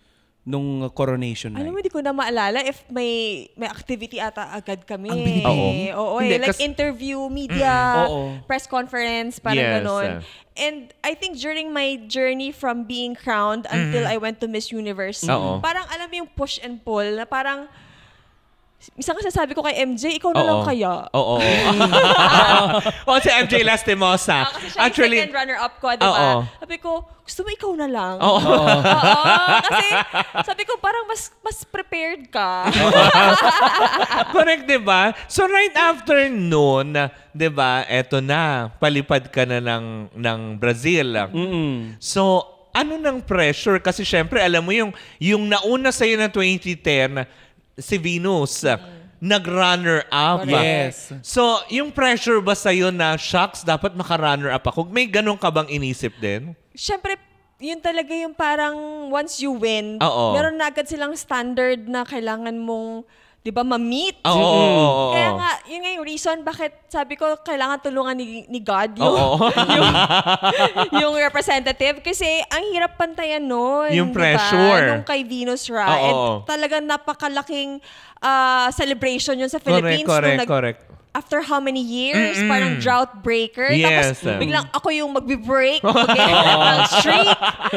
nung coronation night? Alam mo, di ko na maalala if may may activity ata agad kami. Ang bilis. Oo. Oo, eh. like kas- interview, media, Mm, oo. press conference, parang Yes, ganon. And I think during my journey from being crowned until I went to Miss Universe, Oo. parang alam mo yung push and pull na parang Isang kasasabi ko kay MJ, ikaw na Oo. lang kaya. Oo. oo. [laughs] well, si MJ Lastimosa. Ah, kasi siya Actually, yung second runner-up ko, di ba? Oo. Sabi ko, gusto mo ikaw na lang? Oo. Kasi sabi ko, parang mas mas prepared ka. [laughs] Correct, di ba? So right after noon, di ba, eto na, palipad ka na ng, ng Brazil. So, ano ng pressure? Kasi syempre, alam mo yung, yung nauna sa'yo na 2010, si Venus. mm nag-runner up. Yes. So, yung pressure ba sa'yo na, shocks, dapat maka-runner up ako? May ganun ka bang inisip din? Siyempre, yun talaga yung parang once you win, Oo. meron na agad silang standard na kailangan mong 'di ba, ma-meet. Ah, oo. Oh, mm. oh, oh, Kaya nga, yun nga yung reason bakit sabi ko kailangan tulungan ni, ni God yung, oh, oh. [laughs] yung yung representative kasi ang hirap pantayan noon. Yung pressure. Diba? Nung kay Venus Ra. Oh, oh, oh. talagang napakalaking uh, celebration yun sa Philippines. Correct, correct, nag- correct after how many years, Mm-mm. parang drought breaker. Yes. Tapos um. biglang ako yung magbe-break, mag-streak.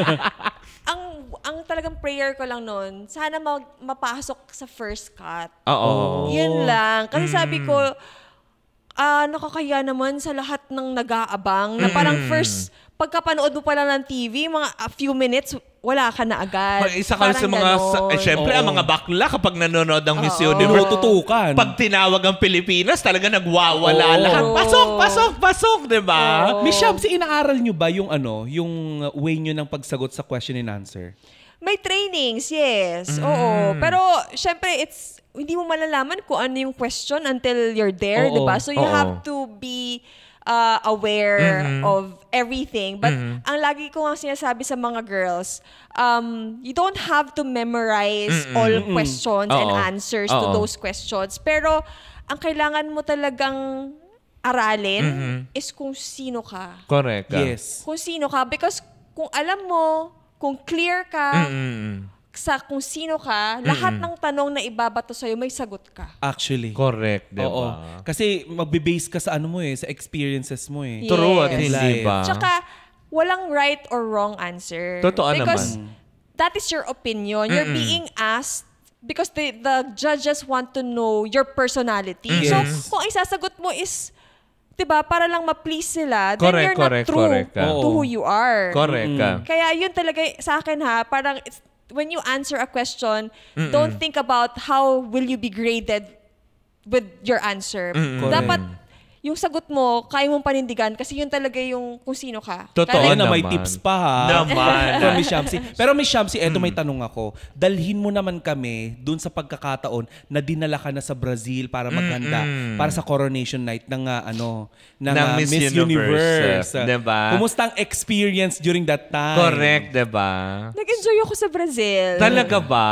[laughs] [laughs] ang ang talagang prayer ko lang noon, sana mag, mapasok sa first cut. Ah, oo. Yun lang. Kasi mm. sabi ko, uh, ah, nakakaya naman sa lahat ng nag-aabang na parang mm. first pagkapanood mo pala ng TV, mga a few minutes, wala ka na agad. Mag isa ka sa mga, sa, eh, syempre, ang mga bakla kapag nanonood ng Miss Universe, tutukan. Pag tinawag ang Pilipinas, talaga nagwawala Oo. lahat. Pasok, pasok, pasok, di ba? Miss Shams, inaaral nyo ba yung ano, yung way nyo ng pagsagot sa question and answer? May trainings, yes. Mm. Oo. Pero, syempre, it's hindi mo malalaman kung ano yung question until you're there, 'di ba? So you oh, have to be uh, aware mm-hmm. of everything. But mm-hmm. ang lagi ko ang sinasabi sa mga girls, um, you don't have to memorize mm-hmm. all questions mm-hmm. and uh answers uh to those questions. Pero ang kailangan mo talagang aralin mm-hmm. is kung sino ka. Correct. Yes. Kung sino ka because kung alam mo, kung clear ka, mm-hmm sa kung sino ka, lahat ng tanong na ibabato sa'yo, may sagot ka. Actually. Correct, di Oo. Kasi magbe-base ka sa ano mo eh, sa experiences mo eh. Yes. True, at In hindi Tsaka, walang right or wrong answer. Totoo because naman. that is your opinion. You're being asked because the, the judges want to know your personality. So, kung ang isasagot mo is, di ba, para lang ma-please sila, then you're correct, not true correct ka. to who you are. Correct ka. Kaya yun talaga sa akin ha, parang it's, when you answer a question, Mm-mm. don't think about how will you be graded with your answer. Mm-mm. Dapat yung sagot mo, kaya mong panindigan kasi yun talaga yung kung sino ka. Totoo Kaya- na may tips pa ha. Naman. From [laughs] Miss Shamsi. Pero Miss Shamsi, eto may mm. tanong ako. Dalhin mo naman kami dun sa pagkakataon na dinala ka na sa Brazil para maghanda para sa coronation night ng ah, ano ng, Ng ah, Miss Miss, Universe. Universe. Diba? Kumusta ang experience during that time? Correct, diba? Nag-enjoy ako sa Brazil. Talaga ba?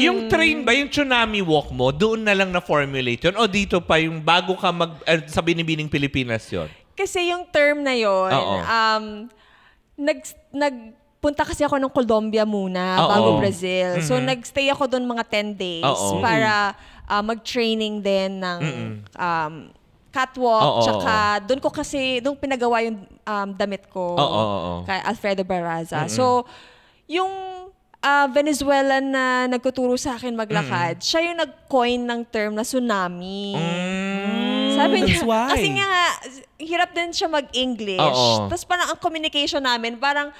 Yung train hmm. ba, yung tsunami walk mo, doon na lang na-formulate yun? O dito pa yung bago ka mag, uh, sa binibining Pilipinas yon Kasi yung term na yon um, nag, nag, punta kasi ako ng Colombia muna oh, bago Brazil. Mm-hmm. So nagstay ako doon mga 10 days oh, oh. para uh, mag-training din ng um, catwalk oh, oh, tsaka doon ko kasi doon pinagawa yung um, damit ko oh, oh. kay Alfredo Barraza. Mm-hmm. So yung uh, ah, Venezuelan na nagtuturo sa akin maglakad, mm. siya yung nag-coin ng term na tsunami. Mm. Sabi niya, That's why. kasi nga, hirap din siya mag-English. Tapos parang ang communication namin, parang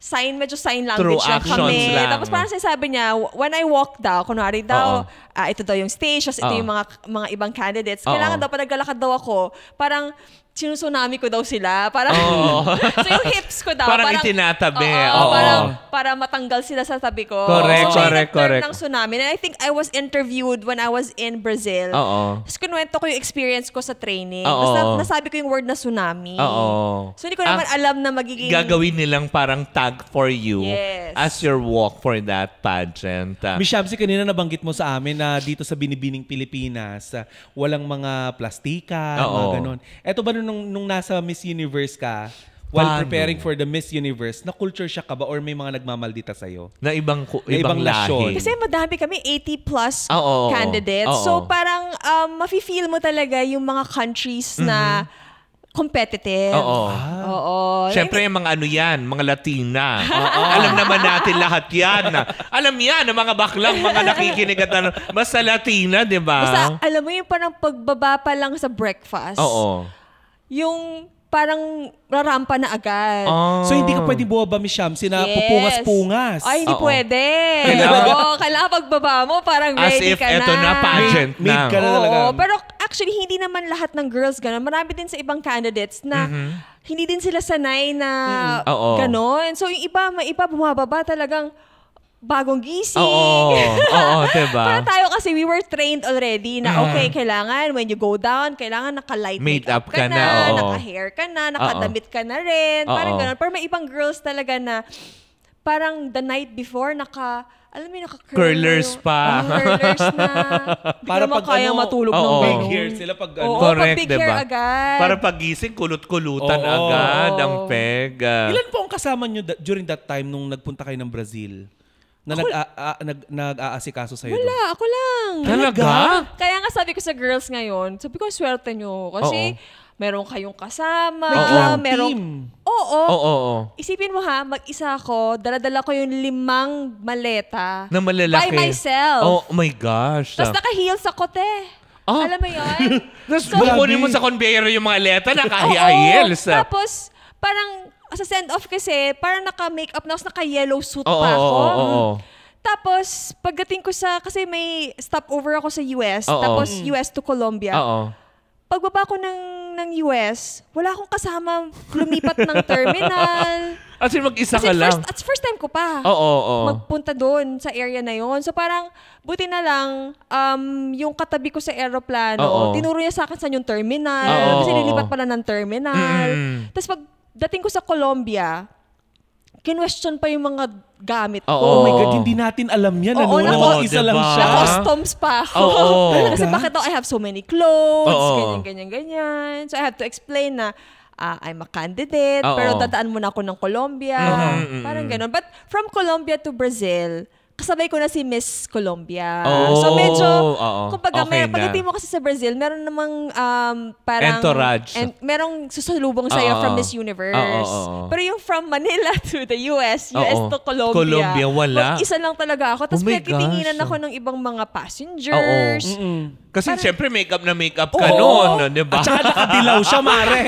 sign, medyo sign language Through lang kami. Lang. Tapos parang sinasabi niya, when I walk daw, kunwari daw, uh, ito daw yung stage, tapos ito yung mga, mga ibang candidates. Kailangan daw, pag naglalakad daw ako, parang sinusunami ko daw sila. Parang, oh. [laughs] so yung hips ko daw. Parang, parang itinatabi. Oo, oh, parang, para matanggal sila sa tabi ko. Correct, so, correct, correct. ng tsunami. And I think I was interviewed when I was in Brazil. Oo. Oh, oh. Tapos kunwento ko yung experience ko sa training. Oh, Tapos nasabi ko yung word na tsunami. Oo. So hindi ko naman as, ah, alam na magiging... Gagawin nilang parang tag for you yes. as your walk for that pageant. Miss Shamsi, kanina nabanggit mo sa amin na dito sa Binibining Pilipinas, walang mga plastika, Oo. mga ganun. Eto ba nung, nung nasa Miss Universe ka, while Paano? preparing for the Miss Universe, na culture shock ka ba or may mga nagmamaldita sa iyo? Na ibang ku- na ibang, lahi. Kasi madami kami 80 plus oh, oh, candidates. Oh, oh. So parang um mafi-feel mo talaga yung mga countries mm-hmm. na competitive. Oo. Ah. Oo. Siyempre, yung mga ano yan, mga Latina. [laughs] Oo. Alam naman natin lahat yan. Alam yan, ang mga baklang, mga [laughs] nakikinig at ano. Basta Latina, di ba? Basta, alam mo yung parang pagbaba pa lang sa breakfast. Oo yung parang rarampa na agad. Oh. So hindi ka ah. pwedeng bumaba, Miss Shamsi, na yes. pupungas-pungas. Ay, hindi Uh-oh. pwede. Kailangan, Oo, kailangan pagbaba mo, parang As ready if ka eto na. pageant na. Mid ka na Oo, pero actually, hindi naman lahat ng girls ganun. Marami din sa ibang candidates na mm-hmm. hindi din sila sanay na mm-hmm. ganon. So yung iba, may iba bumababa talagang, bagong gising. Oo, oo, [laughs] diba? Para tayo kasi we were trained already na mm-hmm. okay, kailangan when you go down, kailangan naka-light Made up ka, ka na, na oo. naka-hair ka na, nakadamit ka na rin, oo. parang ganun. Pero may ibang girls talaga na parang the night before, naka alam mo, naka-curlers pa. curlers na. [laughs] Di Para mo pag kaya ano, matulog oh, ng big hair sila pag ano. Oo, Correct, pag big diba? hair agad. Para pagising, kulut-kulutan Oo. agad ang peg. Ilan po ang kasama nyo da- during that time nung nagpunta kayo ng Brazil? na nag, a, a, nag, nag-aasikaso sa'yo? Wala, doon? ako lang. Talaga? Kaya nga sabi ko sa girls ngayon, sabi ko, swerte nyo. Kasi, Oo. meron kayong kasama. May meron, Oo. Oo, Isipin mo ha, mag-isa ako, daladala ko yung limang maleta. Na malalaki. By myself. Oh my gosh. Tapos naka-heels ako, te. Ah. Alam mo yun? Tapos [laughs] so, bukunin mo sa conveyor yung mga leta, nakahiayels. Tapos, parang sa send-off kasi, parang naka-makeup na ako, naka-yellow suit oh, pa ako. Oh, oh, oh. Tapos, pagdating ko sa, kasi may stopover ako sa US, oh, tapos oh. Mm. US to Colombia. Oo. Oh, oh pagbaba ko ng ng US, wala akong kasama lumipat ng terminal. [laughs] As in, mag-isa ka lang. First, first time ko pa. Oo, oo, oo. Magpunta doon sa area na yon So parang, buti na lang, um, yung katabi ko sa aeroplano, oo. tinuro niya sa akin saan yung terminal. Oo, kasi oo, nilipat pala ng terminal. Mm. Tapos pag dating ko sa Colombia, kinwestiyon pa yung mga gamit ko. Oh, oh my God, hindi natin alam yan. Oo, ano? oh, isa lang siya. Diba? Na-customs pa ako. Oh, [laughs] oh. Kasi bakit daw I have so many clothes, oh, ganyan, ganyan, ganyan. So I have to explain na uh, I'm a candidate, oh, pero dadaan muna ako ng Colombia. Mm-hmm, mm-hmm. Parang ganun. But from Colombia to Brazil, kasabay ko na si Miss Colombia. Oh, so medyo, oh, kumbaga, okay may, pagdating mo kasi sa Brazil, meron namang um, parang... Entourage. En, merong susulubong sa'yo oh, from Miss Universe. Oh, oh, oh. Pero yung from Manila [laughs] to the US, US oh, to Colombia. Colombia, wala. Mag, isa lang talaga ako. Tapos oh pinagkitinginan ako ng ibang mga passengers. Oh, oh. Kasi parang, syempre, makeup na makeup ka oh, noon, oh. di At saka nakadilaw siya, [laughs] mare.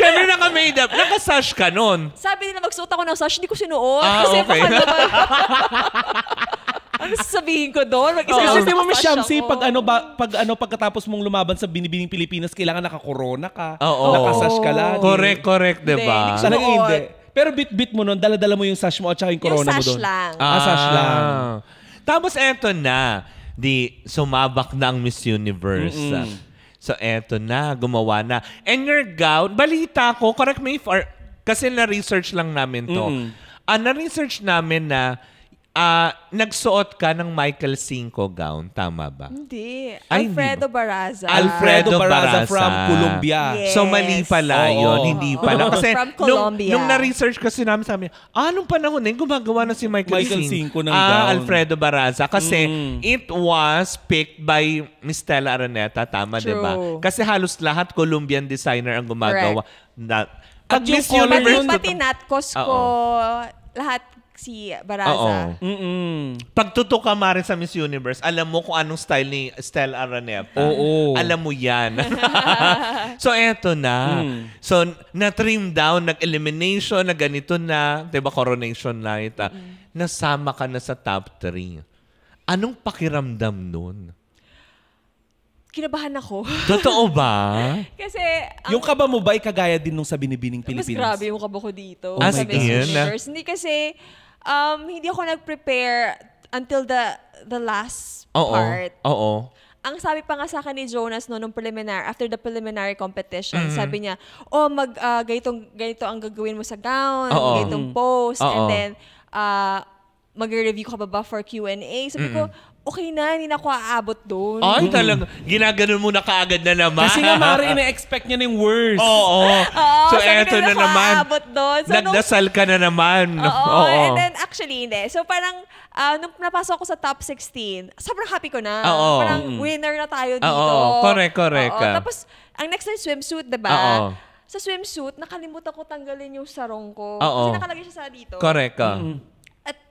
Siyempre, naka-made up. Naka-sash ka nun. Sabi nila, magsuot ako ng sash. Hindi ko sinuot. Ah, kasi okay. baka naman. [laughs] ano sasabihin ko doon? Mag-isa oh, mo, Miss pag ano, ba, pag ano, pagkatapos mong lumaban sa Binibining Pilipinas, kailangan naka-corona ka. Oo. Oh, naka-sash ka lagi. Correct, correct, di ba? Hindi, hindi. hindi. Pero bit-bit mo nun, dala-dala mo yung sash mo at saka yung corona mo doon. Yung sash lang. Ah, ah, sash lang. Tapos eto na, di sumabak na ang Miss Universe. Mm-mm So eto na, gumawa na. And your gown, balita ko, correct me if, or, kasi na-research lang namin to. Mm-hmm. Uh, na-research namin na Uh, nagsuot ka ng Michael Cinco gown, tama ba? Hindi. Ay, Alfredo hindi Baraza. Alfredo Baraza from Colombia. Yes. So mali pala Oo. yun, hindi pala. [laughs] Kasi from Colombia. Nung, nung na-research kasi namin sa amin, ah, nung panahon na gumagawa na si Michael, Michael Cinco ng ah, gown. Alfredo Baraza. Kasi mm. it was picked by Miss Stella Araneta, tama True. diba? Kasi halos lahat Colombian designer ang gumagawa. Correct. Na, pag Miss Universe... Pati, pati Nat lahat si Baraza. Oo. Mm-mm. Pagtutok ka marin sa Miss Universe, alam mo kung anong style ni Stella Araneta. Oo. Alam mo yan. [laughs] [laughs] so, eto na. Mm. So, na-trim down, nag-elimination, na ganito na. ba diba, coronation night. Ah. Mm. Nasama ka na sa top 3. Anong pakiramdam nun? kinabahan ako. [laughs] Totoo ba? Kasi... Ang, yung kaba mo ba ay kagaya din nung sa Binibining Pilipinas? Mas grabe yung kaba ko dito. Oh sa my God. Hindi kasi um, hindi ako nag-prepare until the the last Oo. part. Oo. Oo. Ang sabi pa nga sa akin ni Jonas no nung preliminary after the preliminary competition, mm-hmm. sabi niya, "Oh, mag uh, ganitong ganito ang gagawin mo sa gown, Oo. ganitong pose Oo. and then uh, magre-review ka pa ba for Q&A?" Sabi mm-hmm. ko, okay na, hindi na ako aabot doon. Ay, mm. talaga. Ginaganon mo na kaagad na naman. Kasi nga, Mari, [laughs] ina-expect niya ng worst. Oo. oo. [laughs] oo so, eto na, na naman. Doon. So, Nagdasal ka na naman. Oo. oo. And then, actually, hindi. So, parang, uh, nung napasok ako sa top 16, sobrang happy ko na. Oo. Parang mm. winner na tayo dito. Oo. Correct, correct. Oo. Tapos, ang next na swimsuit, di ba? Oo sa swimsuit, nakalimutan ko tanggalin yung sarong ko. Oo. Kasi nakalagay siya sa dito. Correct ka. Mm-hmm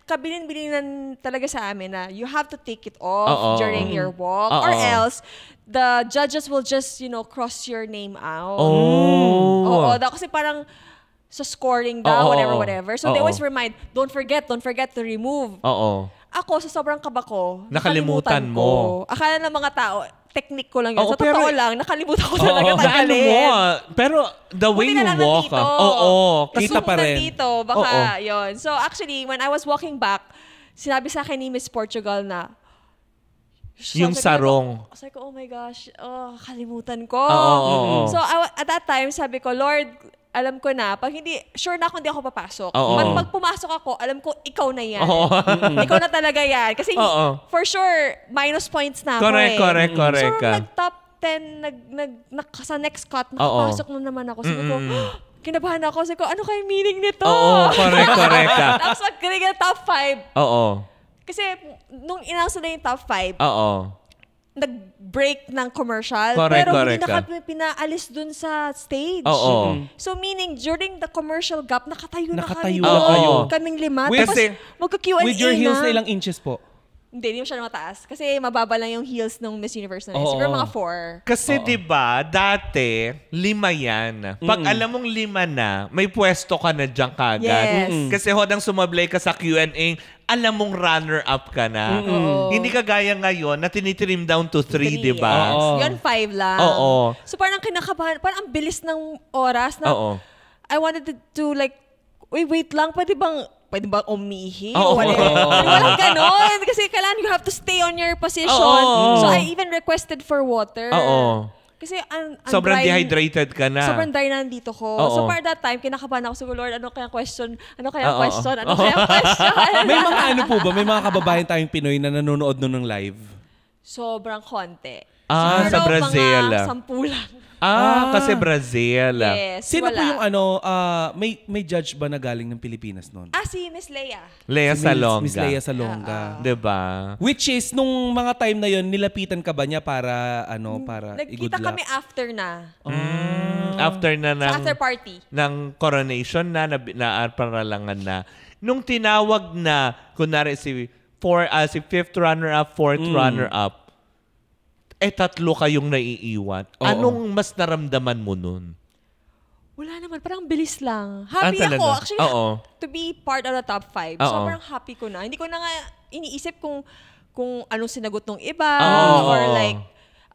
kabilin-bilinan talaga sa amin na you have to take it off Uh-oh. during your mm-hmm. walk Uh-oh. or else the judges will just, you know, cross your name out. Oh. Mm. Oo, daw kasi parang sa scoring daw, Uh-oh. whatever, whatever. So Uh-oh. they always remind, don't forget, don't forget to remove. Oo. Ako, sa sobrang kaba ko, nakalimutan mo. Ko. Akala ng mga tao, technique ko lang yun. Oh, sa pero, totoo lang, nakalimutan ko talaga oh, tanggalin. Ano mo, ah. pero the way you walk, ah. oo, oh, oh, kita pa rin. Dito, baka oh, oh. yun. So actually, when I was walking back, sinabi sa akin ni Miss Portugal na, So, yung sarong. Ko, sabi ko, oh my gosh, oh, kalimutan ko. Oh, oh, oh, oh. So, I, at that time, sabi ko, Lord, alam ko na, pag hindi, sure na ako hindi ako papasok. Oo. Pag, pag pumasok ako, alam ko, ikaw na yan. Oo. [laughs] ikaw na talaga yan. Kasi Oo. for sure, minus points na correct, ako eh. Correct, correct, mm. correct. So, nag-top 10, nag, nag, nag, sa next cut, nakapasok na naman ako. Sabi ko, mm-hmm. [gasps] kinabahan ako. Sabi ko, ano kay meaning nito? Oo, correct, correct. [laughs] Tapos pag top 5. Oo. Kasi nung inansa na yung top 5, Oo nag-break ng commercial. Correct, pero correct. hindi na kami pinaalis dun sa stage. Oo. Oh, oh. So meaning, during the commercial gap, nakatayo, nakatayo na kami. Nakatayo na kayo. Kaming lima. With, Tapos, magka-Q&A na. With your heels na ilang inches po? Hindi, hindi masyadong mataas. Kasi mababa lang yung heels ng Miss Universe na yun. Siguro mga four. Kasi 'di ba, dati lima 'yan. Pag Mm-mm. alam mong lima na, may pwesto ka na diyan kagad. Yes. Mm. Kasi hodang sumablay ka sa Q&A, alam mong runner up ka na. Mm-mm. Oo. Hindi kagaya ngayon na tinitrim down to three, 'di ba? Oo. Yun, five lang. Oo. So parang kinakabahan, parang ang bilis ng oras na Oo. I wanted to, to like, wait, wait lang, pwede bang pwede ba umihi? Oh, Wala. Oh. [laughs] Walang ganon. Kasi kailangan you have to stay on your position. Oh, oh. So I even requested for water. Oo. Oh, oh. Kasi un, sobrang dry, dehydrated ka na. Sobrang dry na dito ko. Oo. So for that time, kinakabahan ako sa Lord, ano kaya question? Ano kaya Oo. question? Ano Oo. kaya [laughs] question? May mga ano po ba? May mga kababayan tayong Pinoy na nanonood nun ng live? Sobrang konti. Ah, Siguro sa Brazil. Mga sampu Ah, kasi ah. Brazil. Ah. Yes, Sino wala. po yung ano, ah, may may judge ba na galing ng Pilipinas noon? Ah, si Miss Leia. Lea Si Miss- Salonga. Miss Lea Salonga. Diba? Which is, nung mga time na yon nilapitan ka ba niya para, ano, para i-good Nagkita luck? kami after na. Ah. Mm, after na ng, Sa after party. ng coronation na, na, naaparalangan na. Nung tinawag na, kunwari si, four, ah, si fifth runner-up, fourth mm. runner-up, eh tatlo kayong naiiwan. Oo. Anong mas naramdaman mo nun? Wala naman. Parang bilis lang. Happy ah, ako. Actually, Oo. to be part of the top five, Oo. sobrang happy ko na. Hindi ko na nga iniisip kung kung anong sinagot ng iba ah, Oo. or like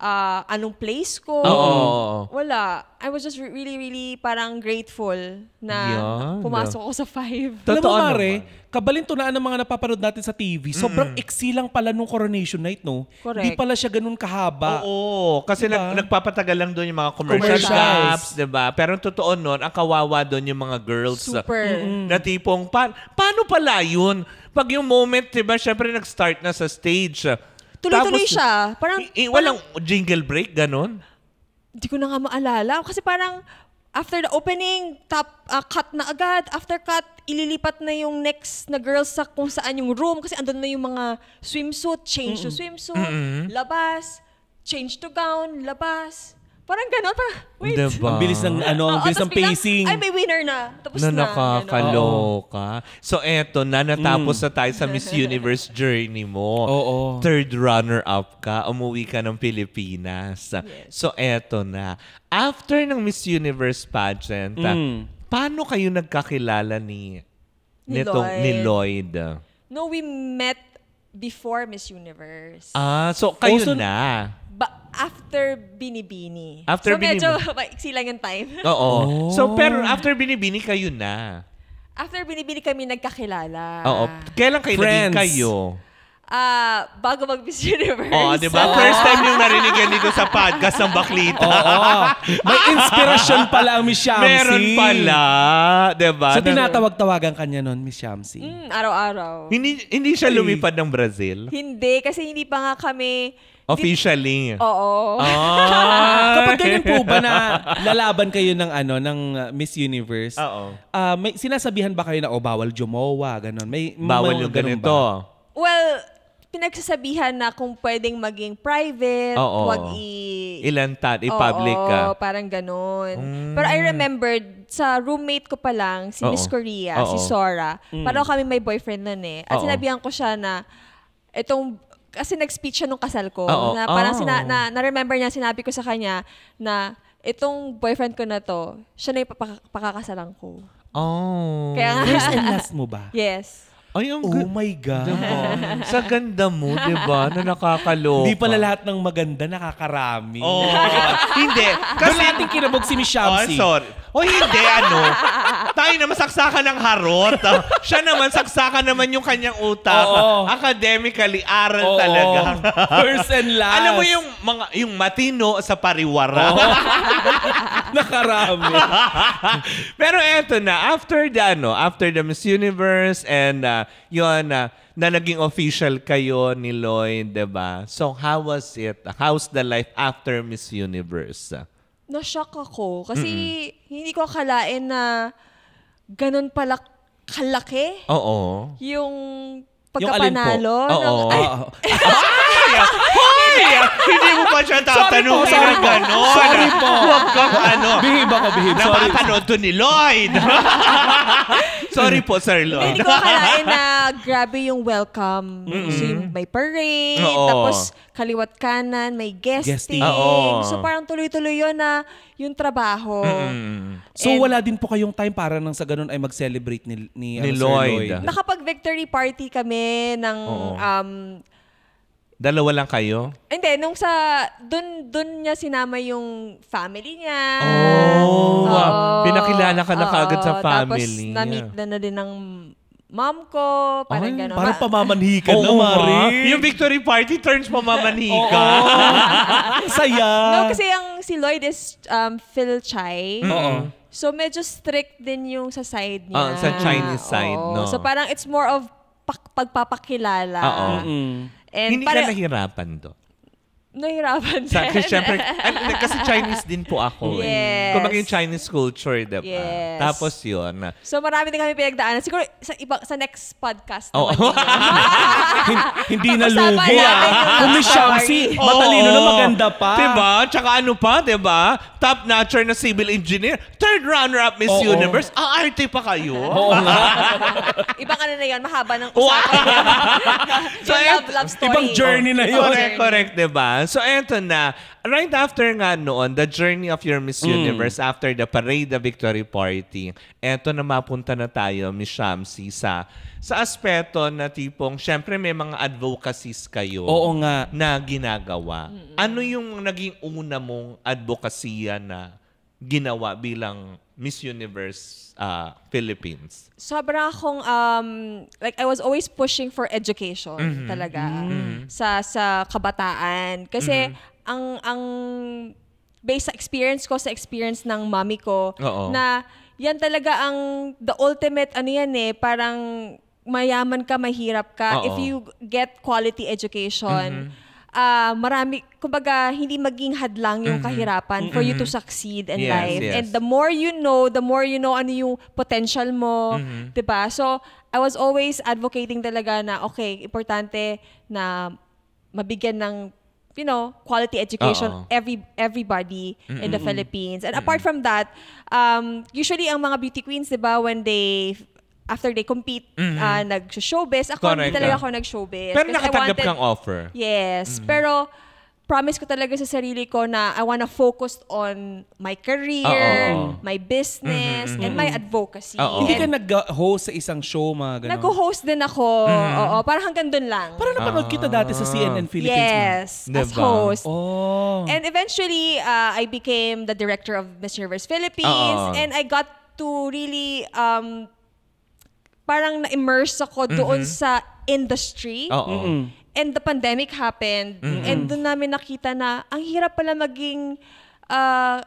uh, anong place ko. Oo. Wala. I was just really, really parang grateful na Yan. pumasok ako sa five. Alam mo, Totoo Mare, kabalintunaan ng mga napapanood natin sa TV, mm. sobrang iksi lang pala nung coronation night, no? Correct. Di pala siya ganun kahaba. Oo, kasi Diba? nag, nagpapatagal lang doon yung mga commercial Commercials. shops, di ba? Pero ang totoo noon, ang kawawa doon yung mga girls. Ah, Super. Na tipong, pa, paano pala yun? Pag yung moment, di ba, syempre nag-start na sa stage. Ah, Tuloy-tuloy siya. Parang, eh, walang parang, jingle break, ganun? Hindi ko na nga maalala. Kasi parang, after the opening, top uh, ah, cut na agad. After cut, ililipat na yung next na girls sa kung saan yung room kasi andun na yung mga swimsuit, change mm-hmm. to swimsuit, mm-hmm. labas, change to gown, labas. Parang gano'n, parang, wait. Diba? Ang bilis ng, ano, ang oh, bilis ng pacing. ay, may winner na. Tapos na. Na nakakaloka. So, eto na, natapos mm. na tayo sa Miss [laughs] Universe journey mo. Oo. Oh, oh. Third runner-up ka, umuwi ka ng Pilipinas. Yes. So, eto na. After ng Miss Universe pageant, mm. paano kayo nagkakilala ni, ni, nitong, Lloyd. ni Lloyd? No, we met before Miss Universe. Ah, so kayo oh, so, na ba- after Binibini. After so, Binibini. medyo [laughs] silangan time. Oo. Oh. So, pero after Binibini, kayo na. After Binibini kami nagkakilala. Oo. Kailan kayo Friends. naging kayo? uh, bago mag Miss Universe. Oh, di ba? Ah. First time yung narinig yan dito sa podcast ng Baklita. Oo. May [laughs] inspiration pala ang Miss Shamsi. Meron pala. Di ba? So tinatawag-tawagan kanya noon, Miss Shamsi. Mm, araw-araw. Hindi, hindi siya lumipad ng Brazil? Hindi, kasi hindi pa nga kami... Officially. Di, oo. Ah. [laughs] Kapag ganyan po ba na lalaban kayo ng ano ng uh, Miss Universe? Oo. Uh, may sinasabihan ba kayo na oh bawal jumowa, ganun? May bawal yung ganito. Ba? Well, pinagsasabihan na kung pwedeng maging private, oo, wag i... Ilantad, i-public oo, ka. parang ganun. Mm. Pero I remembered, sa roommate ko pa lang, si Miss Korea, oo. si Sora, mm. parang kami may boyfriend nun eh. At oo. sinabihan ko siya na, itong kasi nag-speech siya nung kasal ko. Oo. Na parang sina, ah. na, na-remember niya, sinabi ko sa kanya na itong boyfriend ko na to, siya na yung pakakasalan ko. Oh. Kaya nga. First and [laughs] last mo ba? Yes. Ay, ang Oh my God. Diba? [laughs] Sa ganda mo, di ba? Na nakakaloka. Hindi pala lahat ng maganda, nakakarami. Oo. Oh. [laughs] Hindi. Kasi, Doon natin kinabog si Miss Oh, sorry. O hindi, ano? Tayo na masaksakan ng harot. Siya naman, saksakan naman yung kanyang utak. Oo. Academically, aral Oo. talaga. First and last. Alam mo yung mga yung matino sa pariwara. Nakarami. [laughs] Pero eto na, after the, ano, after the Miss Universe and uh, yun, uh, na naging official kayo ni Lloyd, 'di ba? So how was it? How's the life after Miss Universe? na-shock ako. Kasi Mm-mm. hindi ko akalain na ganun pala kalaki. Oo. Yung pagkapanalo. Yung Ng, ah, ah. ay, Hoy! Hindi mo pa siya tatanong sorry po, ganon. Sorry po. Huwag kang ano. Bihib ako, bihib. Sorry. Napapanood to ni Lloyd. [laughs] Sorry po, Sir Lord. Hindi ko akalain na [laughs] grabe yung welcome. Mm-mm. So may parade, Oo. tapos kaliwat kanan, may guesting. Guesting. So parang tuloy-tuloy yun na yung trabaho. Mm-mm. So And- wala din po kayong time para nang sa ganun ay mag-celebrate ni, ni, ano, Ni Sir Lloyd. Lloyd. Nakapag-victory party kami ng Oo. um, Dalawa lang kayo? Hindi, nung sa, dun, dun niya sinama yung family niya. Oh, Oo. pinakilala ka na Oo, kaagad sa family. Tapos na-meet na, na din ng mom ko, parang Ay, gano'n. Parang Ma- pamamanhi na, Mari. Yung victory party turns mamamanhika. [laughs] Ang saya. no, kasi ang si Lloyd is um, Phil Chai. Oo. So medyo strict din yung sa side niya. Ah, sa Chinese side, Oo. no? So parang it's more of pak- pagpapakilala. Oo. Mm. And Hindi pare- ka nahirapan do nahirapan din. Kasi syempre, and, kasi Chinese din po ako. Eh. Yes. Eh. Kung yung Chinese culture, diba? Yes. Tapos yun. So marami din kami pinagdaanan. Siguro sa, iba, sa next podcast naman. Oh. [laughs] hindi na lugi ah. Kumishopsi. Matalino na maganda pa. Di ba? Tsaka ano pa, di ba? Top notcher na civil engineer. Third runner-up Miss Oo. Universe. Ang ah, arte pa kayo. [laughs] Oo nga. Ibang ano na yun, mahaba ng usapan. [laughs] so, yung love, eh, love story. Ibang journey na yun. Correct, correct, ba? Diba? So, eto na. Right after nga noon, the journey of your Miss mm. after the parade, the victory party, eto na mapunta na tayo, Miss Shamsi, sa, sa aspeto na tipong, syempre may mga advocacies kayo. Oo nga. Na ginagawa. Mm-mm. Ano yung naging una mong advokasya na ginawa bilang Miss Universe uh, Philippines? Sobra akong, um, like, I was always pushing for education mm-hmm. talaga mm-hmm. sa sa kabataan. Kasi, mm-hmm. ang, ang, based sa experience ko, sa experience ng mommy ko, Oo. na yan talaga ang the ultimate, ano yan eh, parang mayaman ka, mahirap ka. Oo. If you get quality education, mm-hmm uh, marami, kumbaga, hindi maging hadlang yung mm-hmm. kahirapan mm-hmm. for you to mm-hmm. succeed in yes, life. Yes. And the more you know, the more you know ano yung potential mo, mm-hmm. 'di ba? So, I was always advocating talaga na okay, importante na mabigyan ng you know, quality education Uh-oh. every everybody mm-hmm. in the Philippines. And mm-hmm. apart from that, um usually ang mga beauty queens, diba when they after they compete, mm-hmm. uh, nag-showbiz. Ako, Correct. hindi talaga ako nag-showbiz. Pero nakatanggap kang offer. Yes. Mm-hmm. Pero, promise ko talaga sa sarili ko na I wanna focus on my career, oh, oh, oh. my business, mm-hmm, and mm-hmm. my advocacy. Oh, oh. Hindi ka nag-host sa isang show, mga ganun? Nag-host din ako. Mm-hmm. Oo, parang hanggang doon lang. Parang napanood ah. kita dati sa CNN Philippines. Yes, man. as diba? host. Oh. And eventually, uh, I became the director of Miss Universe Philippines, oh, oh. and I got to really um, parang na-immerse ako doon mm-hmm. sa industry. Oo. mm-hmm. And the pandemic happened. Mm-hmm. And doon namin nakita na ang hirap pala maging uh,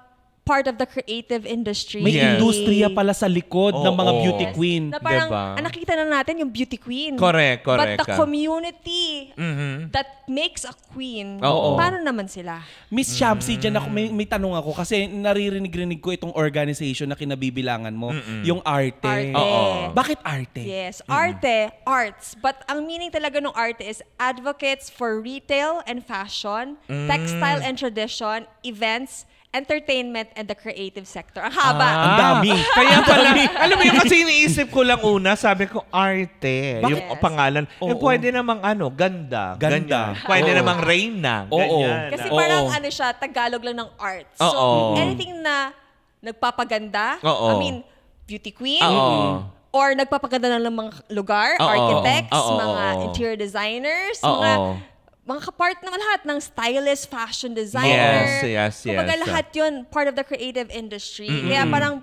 part of the creative industry. May yes. industriya pala sa likod oh, ng mga oh. beauty queen. Na parang diba? Ah, nakikita na natin yung beauty queen. Correct, correct. But the ah. community mm-hmm. that makes a queen, oh, oh. paano naman sila? Miss Shamsi, mm-hmm. dyan ako, may, may tanong ako kasi naririnig-rinig ko itong organization na kinabibilangan mo, mm-hmm. yung arte. arte. Oh, oh. Bakit arte? Yes, arte, mm-hmm. arts. But ang meaning talaga ng arte is advocates for retail and fashion, mm-hmm. textile and tradition, events, entertainment and the creative sector. Ang haba. Ah, ang dami. [laughs] Kaya pala, alam mo yung kasi iniisip ko lang una, sabi ko, arte. Bakit? Yung yes. pangalan. Eh, Oo. Eh, pwede namang ano, ganda. Ganda. Ganyan. Pwede Oo. namang Reyna. Oo. Ganyan. Kasi Oo. parang ano siya, Tagalog lang ng art. So, Oo. anything na nagpapaganda, Oo. I mean, beauty queen, Oo. or nagpapaganda ng mga lugar, Oo. architects, Oo. mga interior designers, mga mga kapart ng lahat ng stylist, fashion designer. Yes, yes, yes. Kumbaga yes. lahat yun, part of the creative industry. Mm-mm. Kaya parang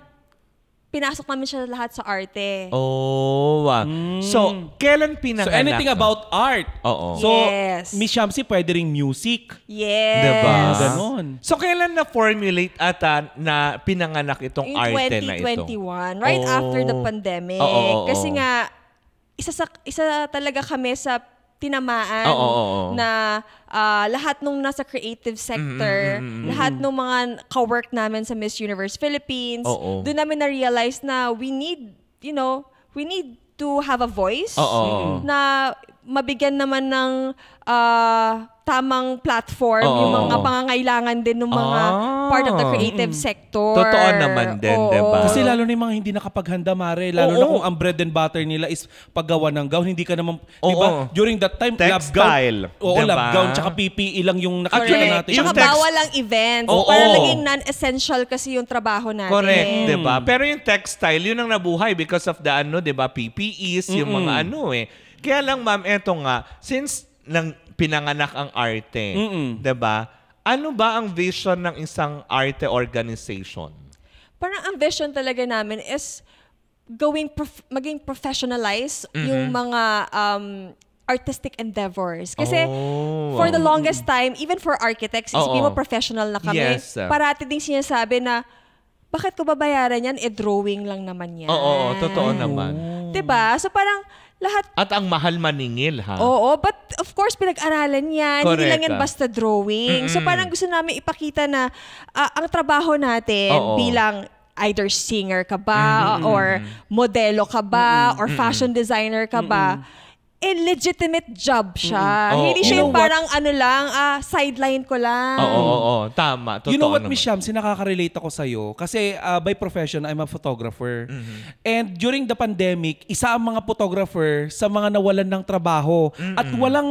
pinasok namin siya lahat sa arte. Oh, Mm. So, kailan pinanganak? So, anything about art. Oo. So, yes. Miss Shamsi, pwede ring music. Yes. Diba? Ganon. So, kailan na-formulate at na pinanganak itong In arte 2021, na ito? 2021, right oh. after the oh. pandemic. Oo, oo, oo. Kasi nga, isa, sa, isa talaga kami sa tinamaan oh, oh, oh. na uh, lahat nung nasa creative mm, mm, sector, mm-hmm. lahat nung mga kawork namin sa Miss Universe Philippines, oh, oh. doon namin na-realize na we need, you know, we need to have a voice oh, oh. na mabigyan naman ng uh, tamang platform, Oo. yung mga pangangailangan din ng mga ah. part of the creative sector. Totoo naman din, di ba? Kasi lalo na yung mga hindi nakapaghanda, Mare. Lalo Oo. na kung ang bread and butter nila is paggawa ng gown. Hindi ka naman, di ba? During that time, Textile. lab gown. Oo, diba? lab gown. Tsaka PPE lang yung nakikita Actually, natin. Tsaka text... bawal ang events. Oo. Para laging non-essential kasi yung trabaho natin. Correct, mm. di ba? Pero yung textile, yun ang nabuhay because of the ano, di ba? PPEs, mm -mm. yung mga ano eh. Kaya lang, ma'am, eto nga, since ng pinanganak ang arte. Mm-mm. 'Di ba? Ano ba ang vision ng isang arte organization? Parang ang vision talaga namin is going prof- maging professionalize mm-hmm. yung mga um, artistic endeavors. Kasi oh, for the longest time, even for architects, oh, isipin mo professional na kami. Yes. Parati ding sinasabi na bakit ko babayaran yan? E drawing lang naman yan. Oo, oh, oh, totoo naman. 'Di ba? So parang lahat... At ang mahal maningil, ha? Oo, but of course, pinag-aralan yan. Correct. Hindi lang yan ah. basta drawing. Mm-mm. So parang gusto namin ipakita na uh, ang trabaho natin Oo. bilang either singer ka ba, Mm-mm. or mm-hmm. modelo ka ba, Mm-mm. or fashion designer ka ba, Mm-mm illegitimate job siya. Oh, Hindi siya yung parang ano lang, ah, sideline ko lang. Oo, oo, oo. Tama. Totoo you know what, naman. Miss Shamsi, nakaka-relate ako sa'yo. Kasi uh, by profession, I'm a photographer. Mm-hmm. And during the pandemic, isa ang mga photographer sa mga nawalan ng trabaho. Mm-hmm. At walang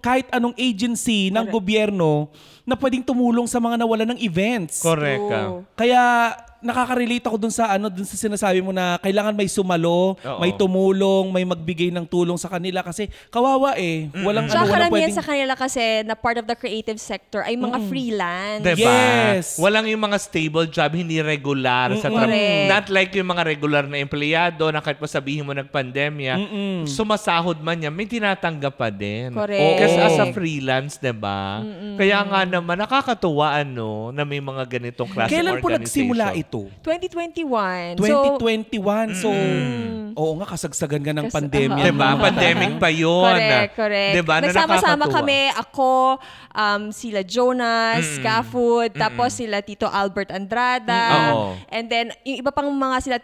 kahit anong agency ng Correct. gobyerno na pwedeng tumulong sa mga nawalan ng events. Correct. Oh. Kaya nakaka-relate ako dun sa ano, dun sa sinasabi mo na kailangan may sumalo, Oo. may tumulong, may magbigay ng tulong sa kanila kasi kawawa eh. Walang Tsaka ano, walang pwedeng... sa kanila kasi na part of the creative sector ay mga freelance. Diba? Yes. Walang yung mga stable job, hindi regular sa Mm-mm. trabaho. Not like yung mga regular na empleyado na kahit masabihin mo nagpandemya, Mm-mm. sumasahod man yan, may tinatanggap pa din. Kasi as a freelance, 'di diba? Kaya nga naman, nakakatuwa ano, na may mga ganitong klase Kailan po nagsimula ito? 2021. 2021. So, so mm. oo nga, kasagsagan nga ng Kas, pandemya. Uh, [laughs] diba? Pandemic pa yun. Correct, correct. Diba? Na ano Nagsama-sama kami, ako, um, sila Jonas, mm. tapos mm. tapos sila Tito Albert Andrada, mm. Oh. and then yung iba pang mga sila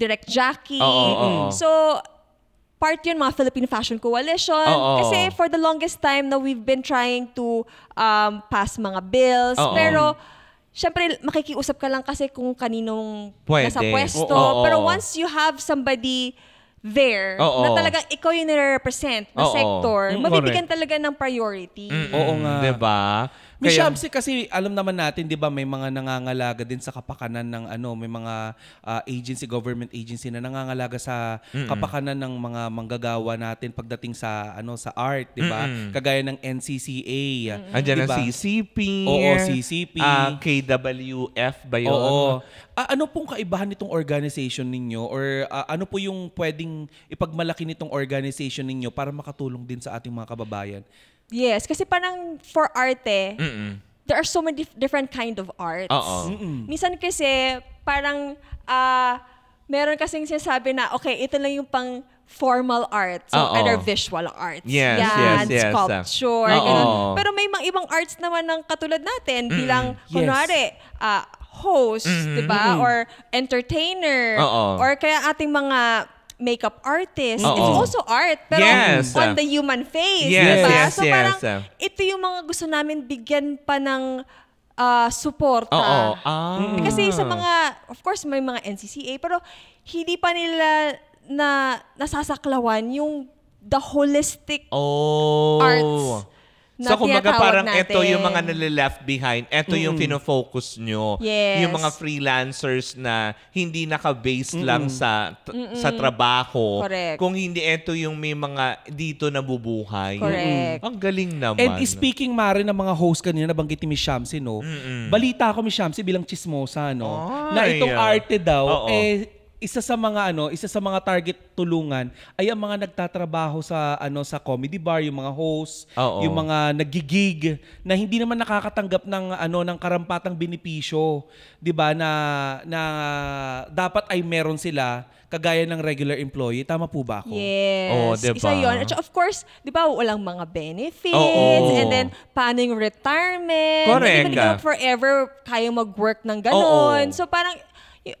Direct Jackie. Oo, oh, oh, So, part yun mga Philippine Fashion Coalition. Oh, oh, Kasi for the longest time na we've been trying to um, pass mga bills. Oh, pero, oh syempre makikiusap ka lang kasi kung kaninong Pwede. nasa pwesto. Oo, oo, pero once you have somebody there oo, na talagang ikaw yung nire-represent na oo, sector, oo. Mm, mabibigyan talaga ng priority. Mm, oo nga. 'Di ba? Miss Kaya, Shamsi, kasi alam naman natin, di ba, may mga nangangalaga din sa kapakanan ng ano, may mga uh, agency, government agency na nangangalaga sa mm-hmm. kapakanan ng mga manggagawa natin pagdating sa ano sa art, di ba? Kagaya ng NCCA. Mm-hmm. Andiyan diba? ang CCP. Oo, CCP. Uh, ah, KWF ba yun? Oo. Uh, ano pong kaibahan nitong organization ninyo or uh, ano po yung pwedeng ipagmalaki nitong organization ninyo para makatulong din sa ating mga kababayan? Yes, kasi parang for arte, Mm-mm. there are so many dif- different kind of arts. Minsan kasi parang ah meron kasing sinasabi na, okay, ito lang yung pang formal arts so Oo. other visual arts. Yes, Yan, yes, yes, sculpture, ah. ganun. Pero may mga ibang arts naman ng katulad natin bilang, kunwari, ah, host, di ba? Or entertainer. Oo. Or kaya ating mga makeup artist, Oo. it's also art. Pero Yes. on the human face, Yes, diba? yes, so yes. parang ito yung mga gusto namin bigyan pa ng ah, suporta. Oo. Ah. Kasi sa ah. mga, of course, may mga NCCA, pero hindi pa nila na nasasaklawan yung the holistic Oh. arts. So, kumbaga parang ito yung mga nalileft behind. Ito mm. yung pinofocus nyo. Yes. Yung mga freelancers na hindi naka-base mm. lang sa t- sa trabaho. Correct. Kung hindi ito yung may mga dito nabubuhay. Correct. Ang galing naman. And speaking, Mari, ng mga host kanina, nabanggit ni Miss Shamsi, no? Mm-mm. Balita ko Miss Shamsi, bilang chismosa, no? Ay, na itong arte daw, Oo. eh, isa sa mga ano, isa sa mga target tulungan ay ang mga nagtatrabaho sa ano sa comedy bar, yung mga host, Oo. yung mga nagigig na hindi naman nakakatanggap ng ano ng karampatang benepisyo, 'di ba na na dapat ay meron sila kagaya ng regular employee. Tama po ba ako? Yes. Oo, diba? Isa yun. At of course, di ba, walang mga benefits. Oo. And then, paano yung retirement? Correct. Hindi ba forever kaya mag-work ng ganon? Oo. So parang,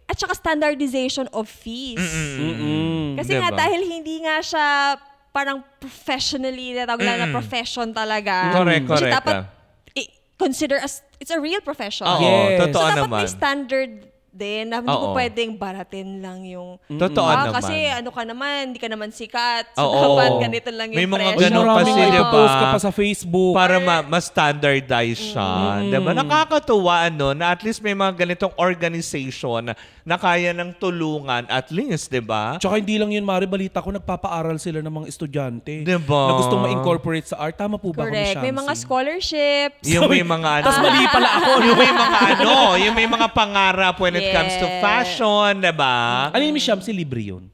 at saka standardization of fees. Mm-mm. Mm-mm. Kasi diba? nga dahil hindi nga siya parang professionally, natawag lang na profession talaga. Correct, correct. Kasi dapat ah. i- consider as, it's a real profession. Ah, oo, yes. totoo so, dapat naman. may standard din. Na, hindi ko pwedeng baratin lang yung... Totoo ah, naman. Kasi ano ka naman, hindi ka naman sikat. So, Oo. dapat ganito lang yung May mga pressure. Ganun pa Maraming sila, diba? ka pa sa Facebook. Para ma- ma-standardize siya. ba? Mm-hmm. Nakakatuwa, ano, na at least may mga ganitong organization na kaya ng tulungan at least, di ba? Tsaka hindi lang yun, Mari, balita ko, nagpapaaral sila ng mga estudyante Di ba? na gustong ma-incorporate sa art. Tama po ba Correct. kung May mga scholarships. Yung may mga ano. Tapos mali pala ako. yung may mga ano. Yung may mga pangarap when it comes to fashion, di ba? Ano yung Miss Shamsi? Libre yun.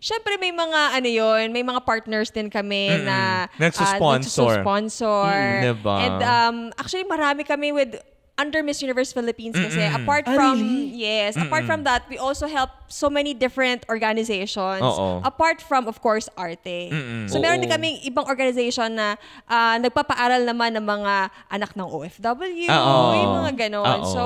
Siyempre may mga ano yun, may mga partners din kami Mm-mm. na ah, Nagsusponsor. nagsusponsor. Mm, diba? And um, actually marami kami with under Miss Universe Philippines kasi Mm-mm. apart ah, from really? yes, Mm-mm. apart from that, we also help so many different organizations Oo. apart from of course Arte. Mm-mm. So Oo. meron din kaming ibang organization na uh, nagpapaaral naman ng mga anak ng OFW, ah, Oo. yung mga ganon. Oo. So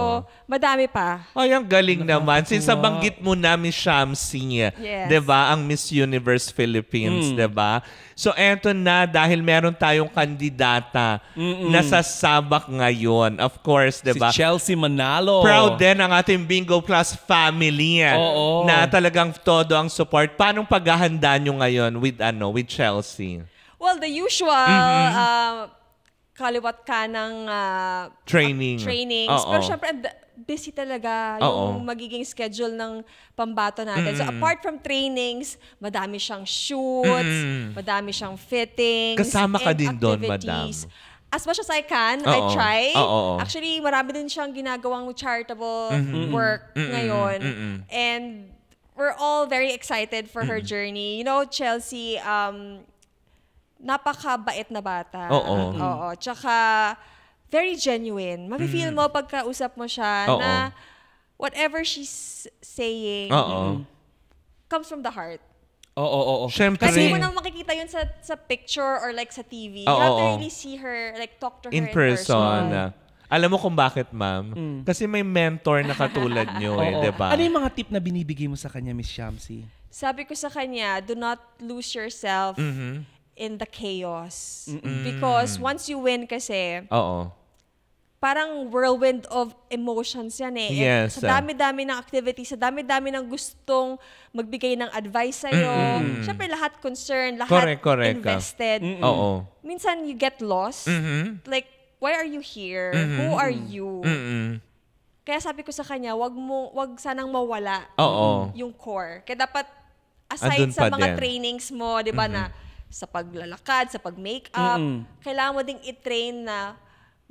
madami pa. Ay, ang galing naman. Since nabanggit mo na Miss Shamsi, Yes. 'di ba? Ang Miss Universe Philippines, mm. 'di ba? So eto na dahil meron tayong kandidata na sasabak ngayon. Of course, di ba? Si Chelsea Manalo. Proud din ang ating Bingo Plus family. Oo. Na talagang todo ang support. Paano paghahanda nyo ngayon with, ano, with Chelsea? Well, the usual, mm-hmm. uh, kaliwat ka ng uh, training. Uh, trainings. Oo. Pero syempre, busy talaga yung magiging schedule ng pambato natin. Mm. So mm-hmm. apart from trainings, madami siyang shoots, mm. madami siyang fittings, Kasama ka din doon, madam as much as I can, oh, I try. Oh, oh, Actually, marami din siyang ginagawang charitable mm-hmm. mm-hmm. work mm-hmm. ngayon. Mm-hmm. And we're all very excited for her mm-hmm. journey. You know, Chelsea, um, napakabait na bata. Oo. Oo. Tsaka, very genuine. Mafe-feel mm-hmm. mo pagkausap mo siya na whatever she's saying comes from the heart. Oo, oo, oo. Siyempre. Kasi mo naman makikita yun sa, sa picture or like sa TV. Oo, you have to really see her, like talk to her in, in person. person. Alam mo kung bakit, ma'am? Mm. Kasi may mentor na katulad nyo [laughs] eh, di ba? Ano yung mga tip na binibigay mo sa kanya, Miss Shamsi? Sabi ko sa kanya, do not lose yourself mm-hmm. in the chaos. Mm-hmm. Because once you win kasi, Oo parang whirlwind of emotions yan eh. Yes. sa ah. dami-dami ng activity, sa dami-dami ng gustong magbigay ng advice sa'yo. Mm-hmm. Siyempre, lahat concerned, lahat correct, correct ah. invested. Mm-hmm. Oo. Minsan, you get lost. Mm-hmm. Like, why are you here? Mm-hmm. Who are you? Mm-hmm. Kaya sabi ko sa kanya, wag mo wag sanang mawala Oo. yung core. Kaya dapat aside Andun sa mga din. trainings mo, 'di ba mm-hmm. na sa paglalakad, sa pag-makeup, mm-hmm. kailangan mo ding i-train na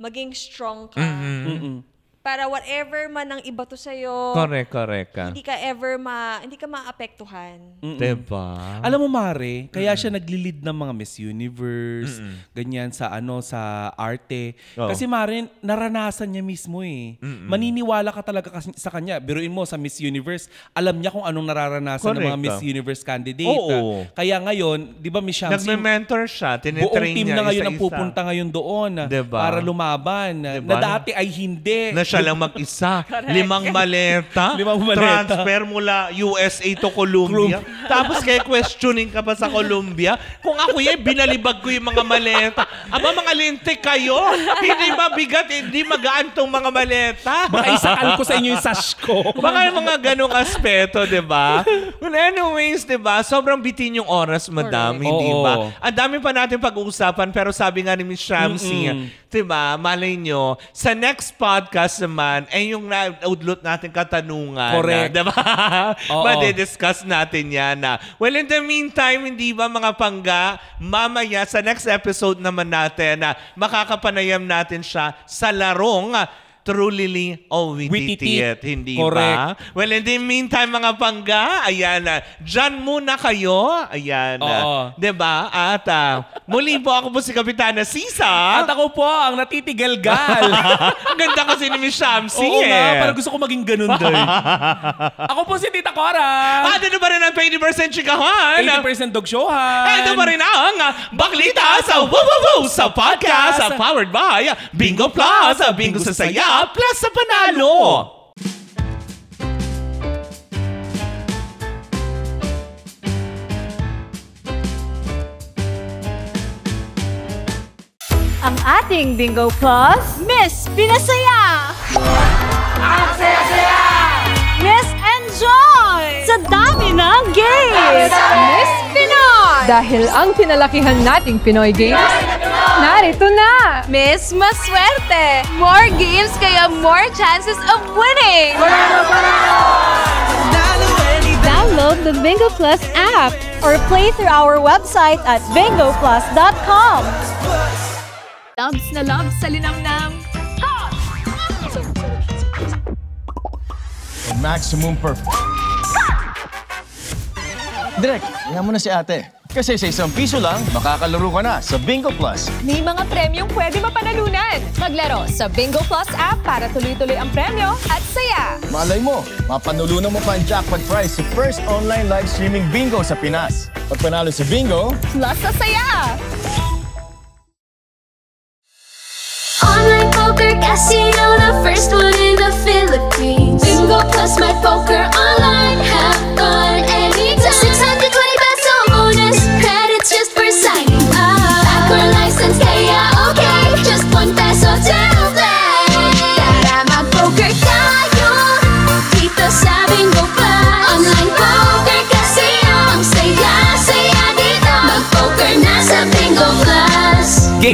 maging strong ka. Mm-hmm. Mm-hmm para whatever man ang iba to sa'yo, Correct, correct ka. hindi ka ever ma, hindi ka maapektuhan. Mm-mm. Diba? Alam mo, Mare, kaya siya nagli-lead ng mga Miss Universe, ganyan sa ano, sa arte. Oo. Oh. Kasi Mare, naranasan niya mismo eh. Maniniwala ka talaga kasi, sa kanya. Biruin mo sa Miss Universe, alam niya kung anong nararanasan ng mga Miss oh. Universe candidate. Oo. ah. Kaya ngayon, di ba Miss Shamsi, Nagme-mentor siya, tinitrain buong team niya na ngayon ang pupunta ngayon doon Diba? para lumaban. ah, Diba? Na dati ay hindi. Na siya lang mag-isa. [laughs] Limang maleta. [laughs] Limang maleta. Transfer mula USA to Colombia. Tapos kay questioning ka pa sa Colombia. Kung ako yan, binalibag ko yung mga maleta. Aba, mga lintik kayo. Hindi mabigat, hindi magaan tong mga maleta. Baka isakal ko sa inyo yung sash ko. [laughs] Baka yung mga ganong aspeto, di ba? Well, anyways, di ba? Sobrang bitin yung oras, madam. Correct. Hindi Oo. ba? Ang dami pa natin pag-uusapan, pero sabi nga ni Miss Shamsi, Mm-mm. 'Diba? Malay nyo, sa next podcast naman, ay eh, yung naudlot natin katanungan. Correct. Na, diba? [laughs] Madi-discuss natin yan na. Well, in the meantime, hindi ba mga pangga, mamaya sa next episode naman natin na makakapanayam natin siya sa larong Truly o oh, yet, hindi Correct. ba? Well, in the meantime, mga pangga, ayan na. Diyan muna kayo. Ayan na. Di ba? Diba? At uh, muli po ako po si Kapitana Sisa. At ako po ang natitigalgal. [laughs] ang ganda kasi ni Miss Shamsi Oo eh. nga, parang gusto ko maging ganun doy. [laughs] ako po si Tita Cora. At ah, ano ba rin ang 20% chikahan? 80% dog showhan. Ito pa rin ang Baklita sa Woo Woo Woo sa podcast sa powered by Bingo Plus, Bingo sa Saya Masarap sa panalo! Ang ating Bingo Plus, Miss Pinasaya! Ang saya-saya! Miss Enjoy! Sa dami ng games! Miss Pinoy! Dahil ang pinalakihan nating Pinoy Games, ito na! Miss Maswerte! More games kaya more chances of winning! Bravo, bravo! Download the Bingo Plus app or play through our website at bingoplus.com. Loves na loves sa linamnam. Maximum performance. Direk, hiyan mo na si ate. Kasi sa isang piso lang, makakalaro ka na sa Bingo Plus. May mga premyong pwede mapanalunan. Maglaro sa Bingo Plus app para tuloy-tuloy ang premyo at saya. Malay mo, mapanulunan mo pa ang jackpot prize sa first online live streaming bingo sa Pinas. Pag panalo sa bingo, plus sa saya! Online Poker Casino, the first one in the Philippines. Bingo Plus My Poker Online App.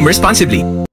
Game responsibly.